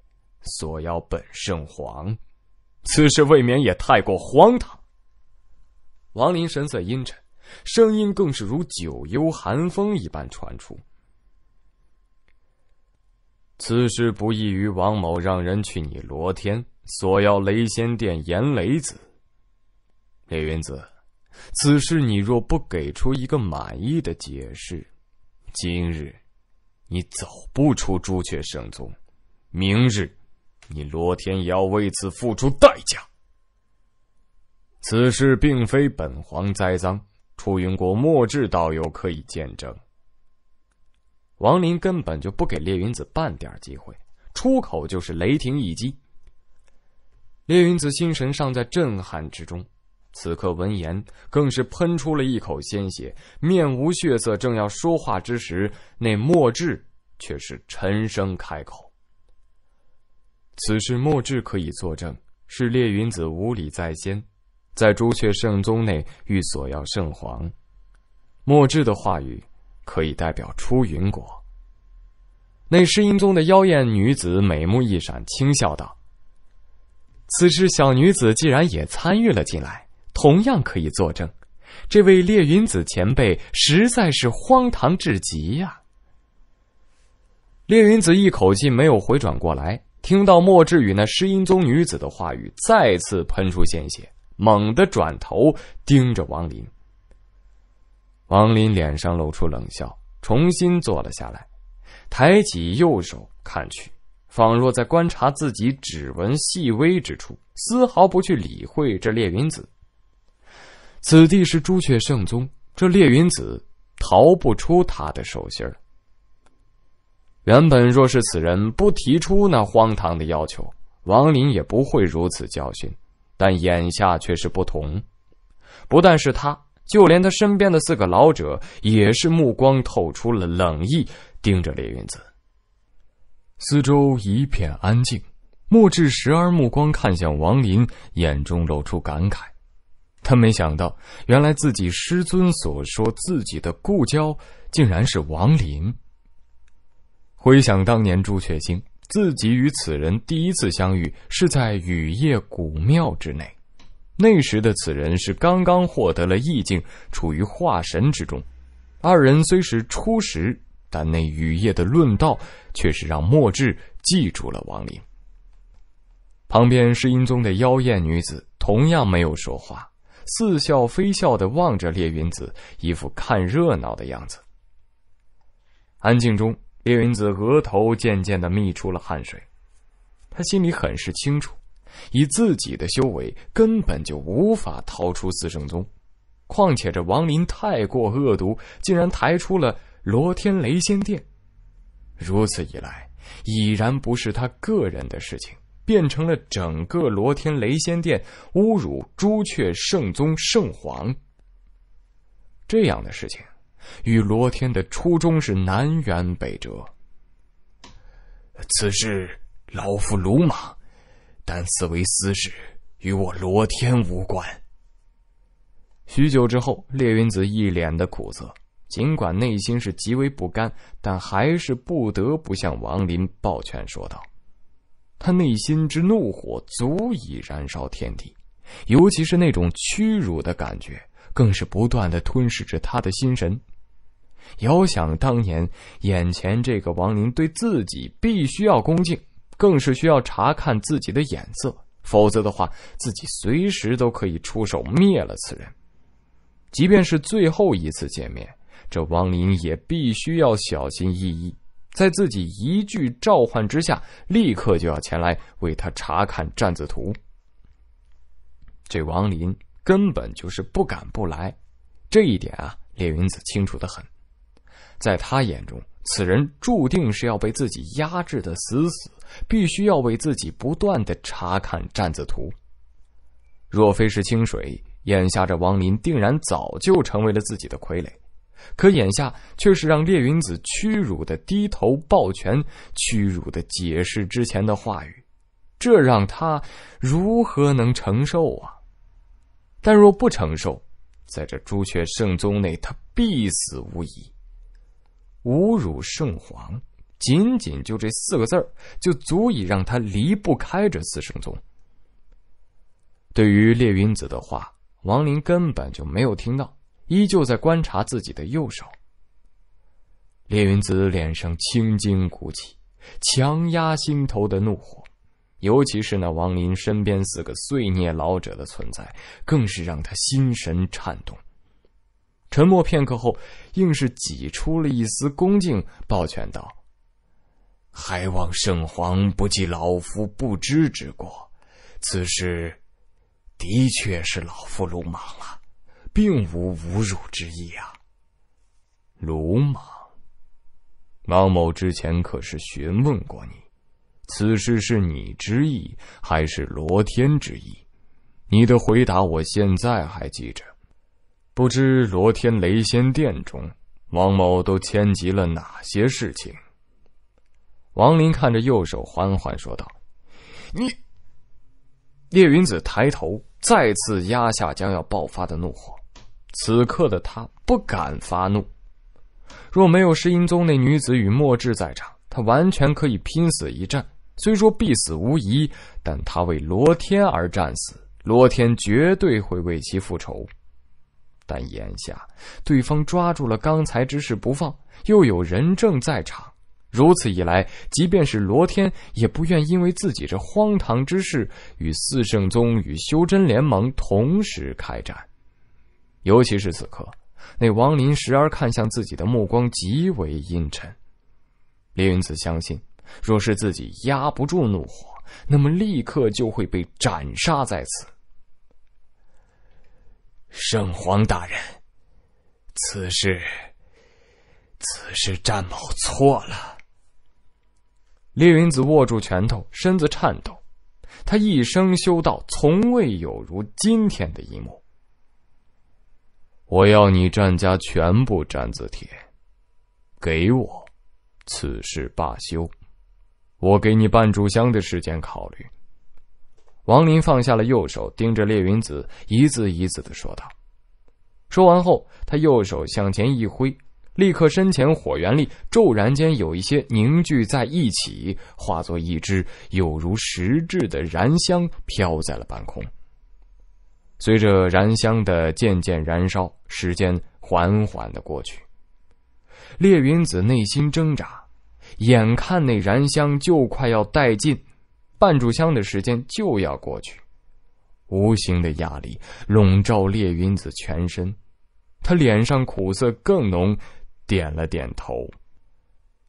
A: 索要本圣皇，此事未免也太过荒唐。王林神色阴沉。声音更是如九幽寒风一般传出。此事不异于王某让人去你罗天索要雷仙殿炎雷子。雷云子，此事你若不给出一个满意的解释，今日你走不出朱雀圣宗，明日你罗天也要为此付出代价。此事并非本皇栽赃。楚云国墨志道友可以见证。王林根本就不给烈云子半点机会，出口就是雷霆一击。烈云子心神尚在震撼之中，此刻闻言更是喷出了一口鲜血，面无血色，正要说话之时，那墨志却是沉声开口：“此事墨志可以作证，是烈云子无礼在先。”在朱雀圣宗内欲索要圣皇，莫志的话语可以代表出云国。那诗音宗的妖艳女子美目一闪，轻笑道：“此时小女子既然也参与了进来，同样可以作证。这位列云子前辈实在是荒唐至极呀！”列云子一口气没有回转过来，听到莫志与那诗音宗女子的话语，再次喷出鲜血。猛地转头盯着王林，王林脸上露出冷笑，重新坐了下来，抬起右手看去，仿若在观察自己指纹细微之处，丝毫不去理会这烈云子。此地是朱雀圣宗，这烈云子逃不出他的手心原本若是此人不提出那荒唐的要求，王林也不会如此教训。但眼下却是不同，不但是他，就连他身边的四个老者也是目光透出了冷意，盯着李云子。四周一片安静，莫智时而目光看向王林，眼中露出感慨。他没想到，原来自己师尊所说自己的故交，竟然是王林。回想当年朱雀星，自己与此人第一次相遇是在雨夜古庙之内，那时的此人是刚刚获得了意境，处于化神之中。二人虽是初识，但那雨夜的论道却是让莫智记住了王林。旁边是阴宗的妖艳女子，同样没有说话，似笑非笑的望着烈云子，一副看热闹的样子。安静中。叶云子额头渐渐的泌出了汗水，他心里很是清楚，以自己的修为根本就无法逃出四圣宗。况且这王林太过恶毒，竟然抬出了罗天雷仙殿。如此一来，已然不是他个人的事情，变成了整个罗天雷仙殿侮辱朱雀圣宗圣皇这样的事情。与罗天的初衷是南辕北辙。此事老夫鲁莽，但此为私事，与我罗天无关。许久之后，烈云子一脸的苦涩，尽管内心是极为不甘，但还是不得不向王林抱拳说道：“他内心之怒火足以燃烧天地，尤其是那种屈辱的感觉，更是不断的吞噬着他的心神。”遥想当年，眼前这个王林对自己必须要恭敬，更是需要查看自己的眼色，否则的话，自己随时都可以出手灭了此人。即便是最后一次见面，这王林也必须要小心翼翼，在自己一句召唤之下，立刻就要前来为他查看战字图。这王林根本就是不敢不来，这一点啊，列云子清楚的很。在他眼中，此人注定是要被自己压制的死死，必须要为自己不断的查看战字图。若非是清水，眼下这王林定然早就成为了自己的傀儡。可眼下却是让烈云子屈辱的低头抱拳，屈辱的解释之前的话语，这让他如何能承受啊？但若不承受，在这朱雀圣宗内，他必死无疑。侮辱圣皇，仅仅就这四个字儿，就足以让他离不开这四圣宗。对于烈云子的话，王林根本就没有听到，依旧在观察自己的右手。烈云子脸上青筋鼓起，强压心头的怒火，尤其是那王林身边四个碎孽老者的存在，更是让他心神颤动。沉默片刻后，硬是挤出了一丝恭敬，抱拳道：“还望圣皇不计老夫不知之过。此事的确是老夫鲁莽了，并无侮辱之意啊。鲁莽，王某之前可是询问过你，此事是你之意还是罗天之意？你的回答我现在还记着。”不知罗天雷仙殿中，王某都牵及了哪些事情？王林看着右手，缓缓说道：“你。”叶云子抬头，再次压下将要爆发的怒火。此刻的他不敢发怒。若没有师音宗那女子与莫智在场，他完全可以拼死一战。虽说必死无疑，但他为罗天而战死，罗天绝对会为其复仇。但眼下，对方抓住了刚才之事不放，又有人证在场。如此一来，即便是罗天，也不愿因为自己这荒唐之事与四圣宗与修真联盟同时开战。尤其是此刻，那王林时而看向自己的目光极为阴沉。林云子相信，若是自己压不住怒火，那么立刻就会被斩杀在此。圣皇大人，此事，此事战某错了。烈云子握住拳头，身子颤抖。他一生修道，从未有如今天的一幕。我要你战家全部战字帖，给我，此事罢休。我给你半炷香的时间考虑。王林放下了右手，盯着烈云子，一字一字的说道。说完后，他右手向前一挥，立刻身前火元力骤然间有一些凝聚在一起，化作一支有如实质的燃香飘在了半空。随着燃香的渐渐燃烧，时间缓缓的过去。烈云子内心挣扎，眼看那燃香就快要殆尽。半炷香的时间就要过去，无形的压力笼罩烈云子全身，他脸上苦涩更浓，点了点头，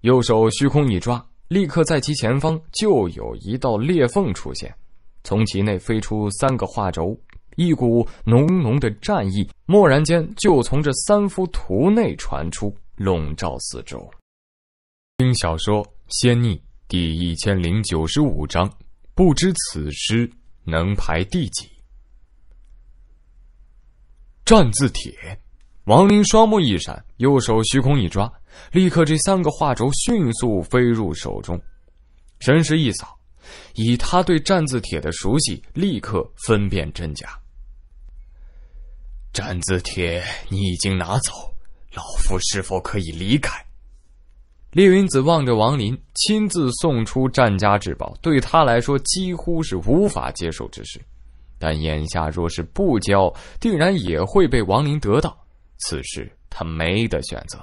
A: 右手虚空一抓，立刻在其前方就有一道裂缝出现，从其内飞出三个画轴，一股浓浓的战意蓦然间就从这三幅图内传出，笼罩四周。听小说《仙逆》。第一千零九十五章，不知此诗能排第几？战字帖，王林双目一闪，右手虚空一抓，立刻这三个画轴迅速飞入手中。神识一扫，以他对战字帖的熟悉，立刻分辨真假。战字帖，你已经拿走，老夫是否可以离开？烈云子望着王林，亲自送出战家至宝，对他来说几乎是无法接受之事。但眼下若是不交，定然也会被王林得到。此事他没得选择。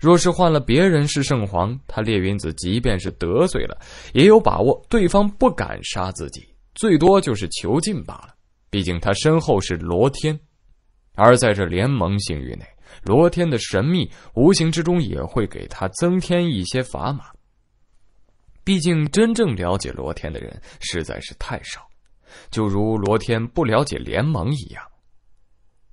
A: 若是换了别人是圣皇，他烈云子即便是得罪了，也有把握对方不敢杀自己，最多就是囚禁罢了。毕竟他身后是罗天，而在这联盟星域内。罗天的神秘，无形之中也会给他增添一些砝码。毕竟，真正了解罗天的人实在是太少，就如罗天不了解联盟一样。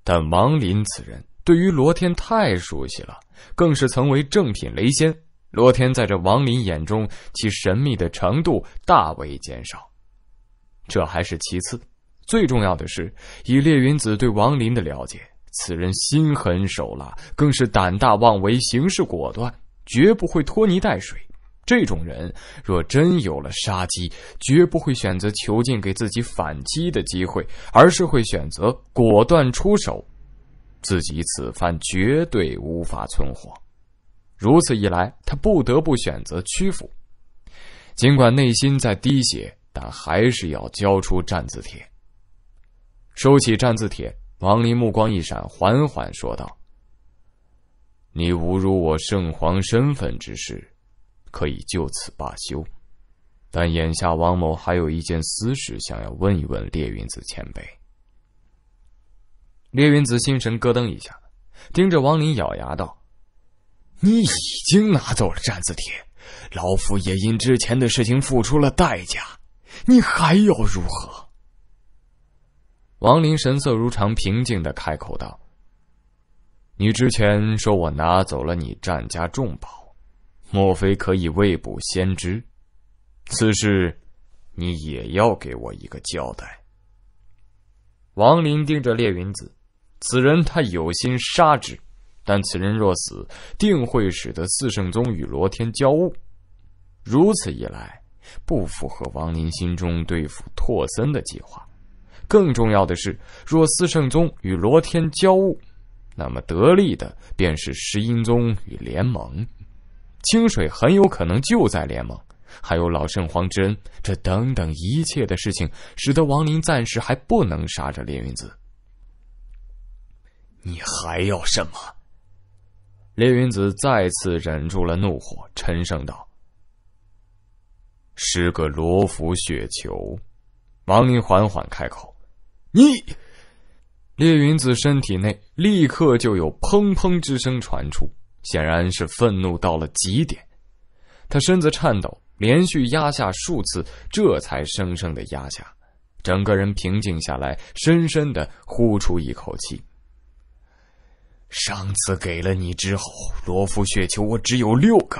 A: 但王林此人对于罗天太熟悉了，更是曾为正品雷仙。罗天在这王林眼中，其神秘的程度大为减少。这还是其次，最重要的是，以烈云子对王林的了解。此人心狠手辣，更是胆大妄为，行事果断，绝不会拖泥带水。这种人若真有了杀机，绝不会选择囚禁给自己反击的机会，而是会选择果断出手。自己此番绝对无法存活。如此一来，他不得不选择屈服。尽管内心在滴血，但还是要交出战字帖。收起战字帖。王林目光一闪，缓缓说道：“你侮辱我圣皇身份之事，可以就此罢休。但眼下王某还有一件私事想要问一问烈云子前辈。”烈云子心神咯噔一下，盯着王林咬牙道：“你已经拿走了战字帖，老夫也因之前的事情付出了代价，你还要如何？”王林神色如常，平静的开口道：“你之前说我拿走了你战家重宝，莫非可以未卜先知？此事，你也要给我一个交代。”王林盯着烈云子，此人他有心杀之，但此人若死，定会使得四圣宗与罗天交恶，如此一来，不符合王林心中对付拓森的计划。更重要的是，若四圣宗与罗天交恶，那么得利的便是石英宗与联盟。清水很有可能就在联盟，还有老圣皇之恩，这等等一切的事情，使得王林暂时还不能杀着连云子。你还要什么？连云子再次忍住了怒火，沉声道：“十个罗浮雪球。”王林缓缓开口。你，烈云子身体内立刻就有砰砰之声传出，显然是愤怒到了极点。他身子颤抖，连续压下数次，这才生生的压下，整个人平静下来，深深的呼出一口气。上次给了你之后，罗浮雪球我只有六个，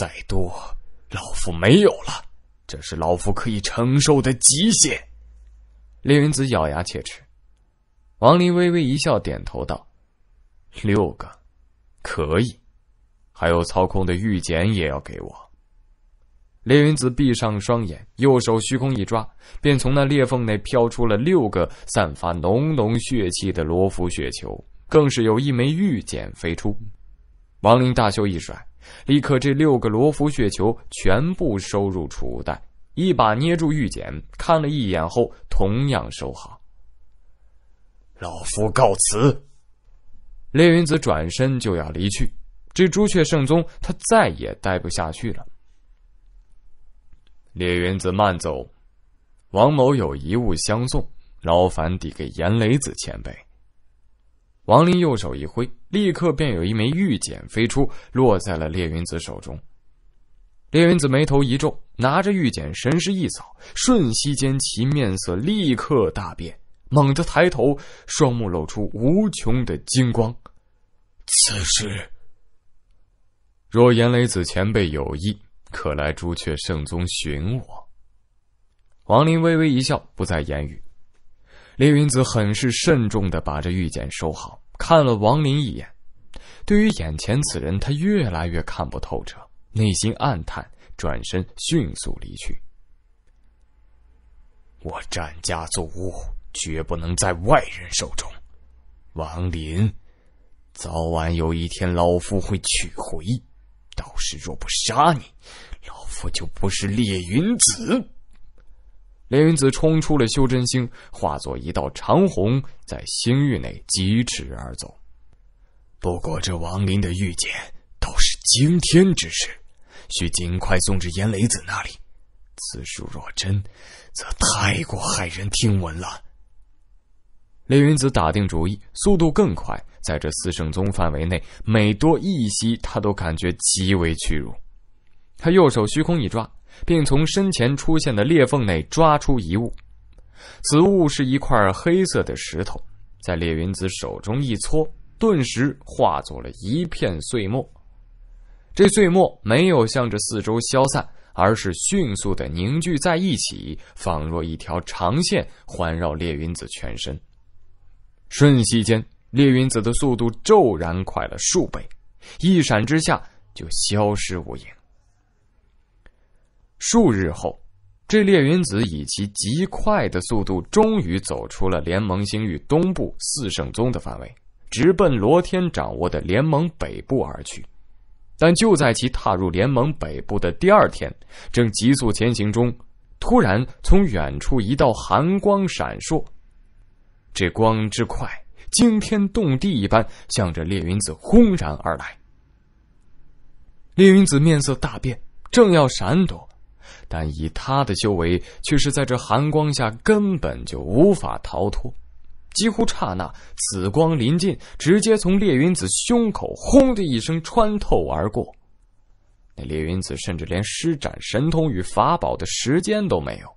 A: 再多老夫没有了，这是老夫可以承受的极限。烈云子咬牙切齿，王林微微一笑，点头道：“六个，可以。还有操控的玉简也要给我。”烈云子闭上双眼，右手虚空一抓，便从那裂缝内飘出了六个散发浓浓血气的罗浮血球，更是有一枚玉简飞出。王林大袖一甩，立刻这六个罗浮血球全部收入储物袋。一把捏住玉简，看了一眼后，同样收好。老夫告辞。烈云子转身就要离去，这朱雀圣宗他再也待不下去了。烈云子，慢走。王某有一物相送，劳烦递给严雷子前辈。王林右手一挥，立刻便有一枚玉简飞出，落在了烈云子手中。烈云子眉头一皱，拿着玉简，神识一扫，瞬息间其面色立刻大变，猛地抬头，双目露出无穷的金光。此事，若严雷子前辈有意，可来朱雀圣宗寻我。王林微微一笑，不再言语。烈云子很是慎重的把这玉简收好，看了王林一眼，对于眼前此人，他越来越看不透彻。内心暗叹，转身迅速离去。我战家祖屋绝不能在外人手中。王林，早晚有一天，老夫会取回。到时若不杀你，老夫就不是烈云子。裂云子冲出了修真星，化作一道长虹，在星域内疾驰而走。不过，这王林的遇见，倒是惊天之事。需尽快送至严雷子那里。此术若真，则太过骇人听闻了。烈云子打定主意，速度更快。在这四圣宗范围内，每多一息，他都感觉极为屈辱。他右手虚空一抓，并从身前出现的裂缝内抓出一物。此物是一块黑色的石头，在烈云子手中一搓，顿时化作了一片碎末。这碎末没有向着四周消散，而是迅速的凝聚在一起，仿若一条长线环绕猎云子全身。瞬息间，猎云子的速度骤然快了数倍，一闪之下就消失无影。数日后，这猎云子以其极快的速度，终于走出了联盟星域东部四圣宗的范围，直奔罗天掌握的联盟北部而去。但就在其踏入联盟北部的第二天，正急速前行中，突然从远处一道寒光闪烁，这光之快，惊天动地一般，向着烈云子轰然而来。烈云子面色大变，正要闪躲，但以他的修为，却是在这寒光下根本就无法逃脱。几乎刹那，紫光临近，直接从猎云子胸口“轰”的一声穿透而过。那猎云子甚至连施展神通与法宝的时间都没有。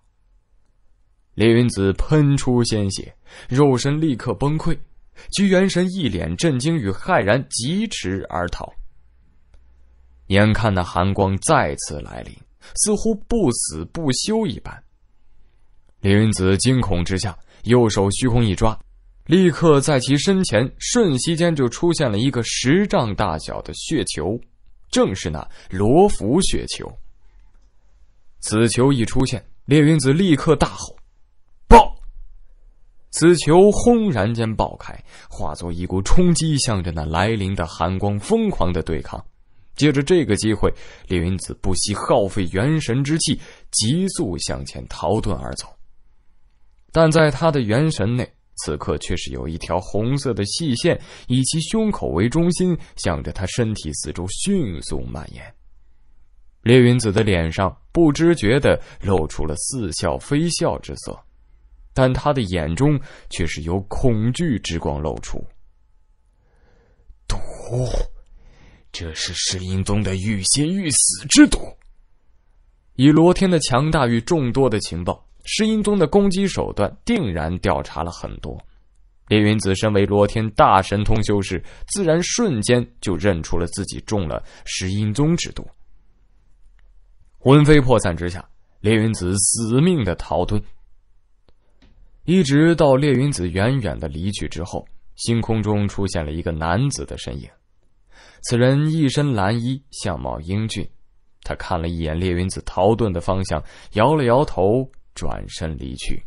A: 猎云子喷出鲜血，肉身立刻崩溃，居元神一脸震惊与骇然，疾驰而逃。眼看那寒光再次来临，似乎不死不休一般。猎云子惊恐之下，右手虚空一抓。立刻在其身前，瞬息间就出现了一个十丈大小的血球，正是那罗浮血球。此球一出现，烈云子立刻大吼：“爆！”此球轰然间爆开，化作一股冲击，向着那来临的寒光疯狂的对抗。借着这个机会，烈云子不惜耗费元神之气，急速向前逃遁而走。但在他的元神内。此刻却是有一条红色的细线，以其胸口为中心，向着他身体四周迅速蔓延。烈云子的脸上不知觉的露出了似笑非笑之色，但他的眼中却是有恐惧之光露出。毒，这是石英宗的欲仙欲死之毒。以罗天的强大与众多的情报。石英宗的攻击手段定然调查了很多，烈云子身为罗天大神通修士，自然瞬间就认出了自己中了石英宗之毒，魂飞魄散之下，烈云子死命的逃遁。一直到烈云子远远的离去之后，星空中出现了一个男子的身影，此人一身蓝衣，相貌英俊，他看了一眼烈云子逃遁的方向，摇了摇头。转身离去，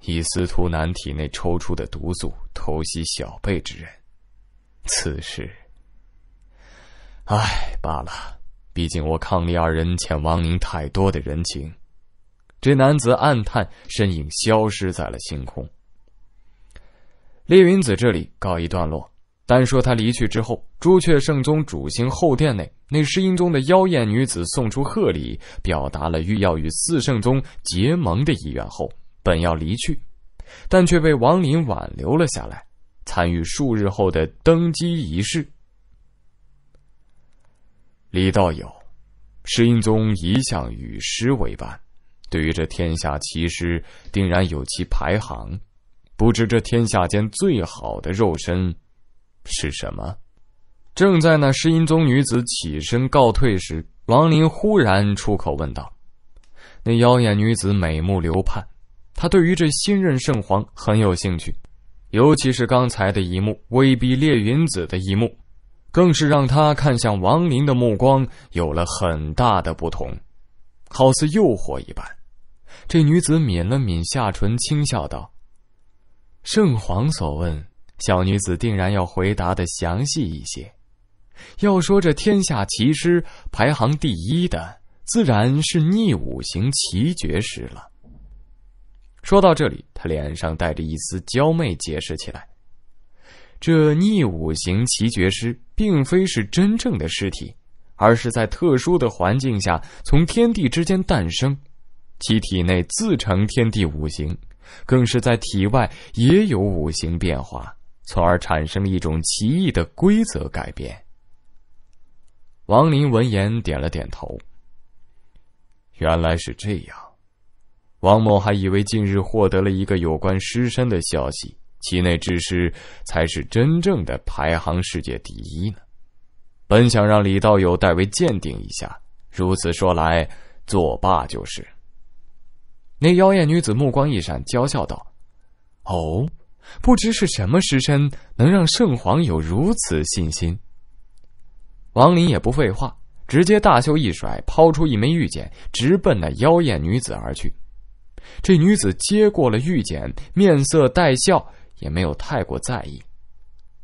A: 以司徒南体内抽出的毒素偷袭小辈之人，此事，唉，罢了。毕竟我伉俪二人欠王宁太多的人情。这男子暗叹，身影消失在了星空。列云子这里告一段落。单说他离去之后，朱雀圣宗主星后殿内，那诗音宗的妖艳女子送出贺礼，表达了欲要与四圣宗结盟的意愿后，本要离去，但却被王林挽留了下来，参与数日后的登基仪式。李道友，诗音宗一向与诗为伴，对于这天下奇诗，定然有其排行，不知这天下间最好的肉身。是什么？正在那失音宗女子起身告退时，王林忽然出口问道。那妖艳女子美目流盼，她对于这新任圣皇很有兴趣，尤其是刚才的一幕威逼烈云子的一幕，更是让她看向王林的目光有了很大的不同，好似诱惑一般。这女子抿了抿下唇，轻笑道：“圣皇所问。”小女子定然要回答的详细一些。要说这天下奇师排行第一的，自然是逆五行奇绝师了。说到这里，他脸上带着一丝娇媚，解释起来：这逆五行奇绝师并非是真正的尸体，而是在特殊的环境下从天地之间诞生，其体内自成天地五行，更是在体外也有五行变化。从而产生了一种奇异的规则改变。王林闻言点了点头。原来是这样，王某还以为近日获得了一个有关尸身的消息，其内之尸才是真正的排行世界第一呢。本想让李道友代为鉴定一下，如此说来，作罢就是。那妖艳女子目光一闪，娇笑道：“哦。”不知是什么尸身能让圣皇有如此信心？王林也不废话，直接大袖一甩，抛出一枚玉简，直奔那妖艳女子而去。这女子接过了玉简，面色带笑，也没有太过在意。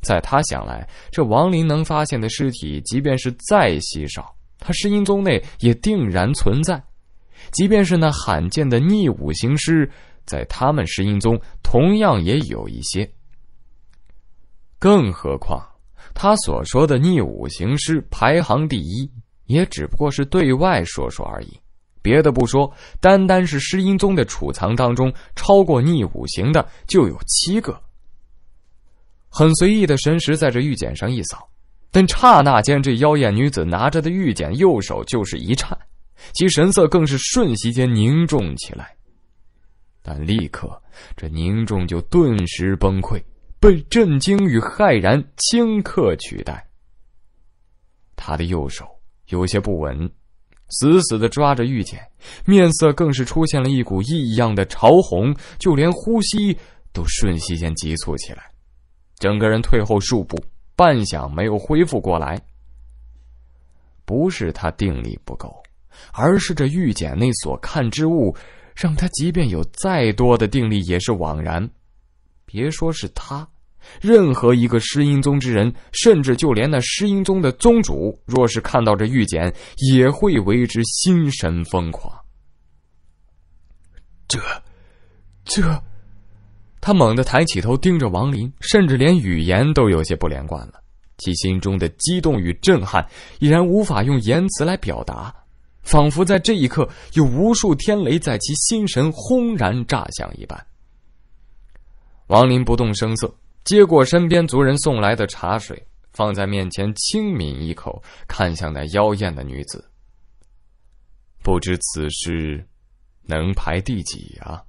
A: 在他想来，这王林能发现的尸体，即便是再稀少，他石阴宗内也定然存在。即便是那罕见的逆五行尸。在他们诗音宗同样也有一些，更何况他所说的逆五行师排行第一，也只不过是对外说说而已。别的不说，单单是诗音宗的储藏当中，超过逆五行的就有七个。很随意的神识在这玉简上一扫，但刹那间，这妖艳女子拿着的玉简右手就是一颤，其神色更是瞬息间凝重起来。但立刻，这凝重就顿时崩溃，被震惊与骇然顷刻取代。他的右手有些不稳，死死的抓着玉简，面色更是出现了一股异样的潮红，就连呼吸都瞬息间急促起来，整个人退后数步，半晌没有恢复过来。不是他定力不够，而是这玉简内所看之物。让他即便有再多的定力也是枉然，别说是他，任何一个失音宗之人，甚至就连那失音宗的宗主，若是看到这玉简，也会为之心神疯狂。这，这，他猛地抬起头盯着王林，甚至连语言都有些不连贯了，其心中的激动与震撼已然无法用言辞来表达。仿佛在这一刻，有无数天雷在其心神轰然炸响一般。王林不动声色，接过身边族人送来的茶水，放在面前轻抿一口，看向那妖艳的女子，不知此事能排第几啊。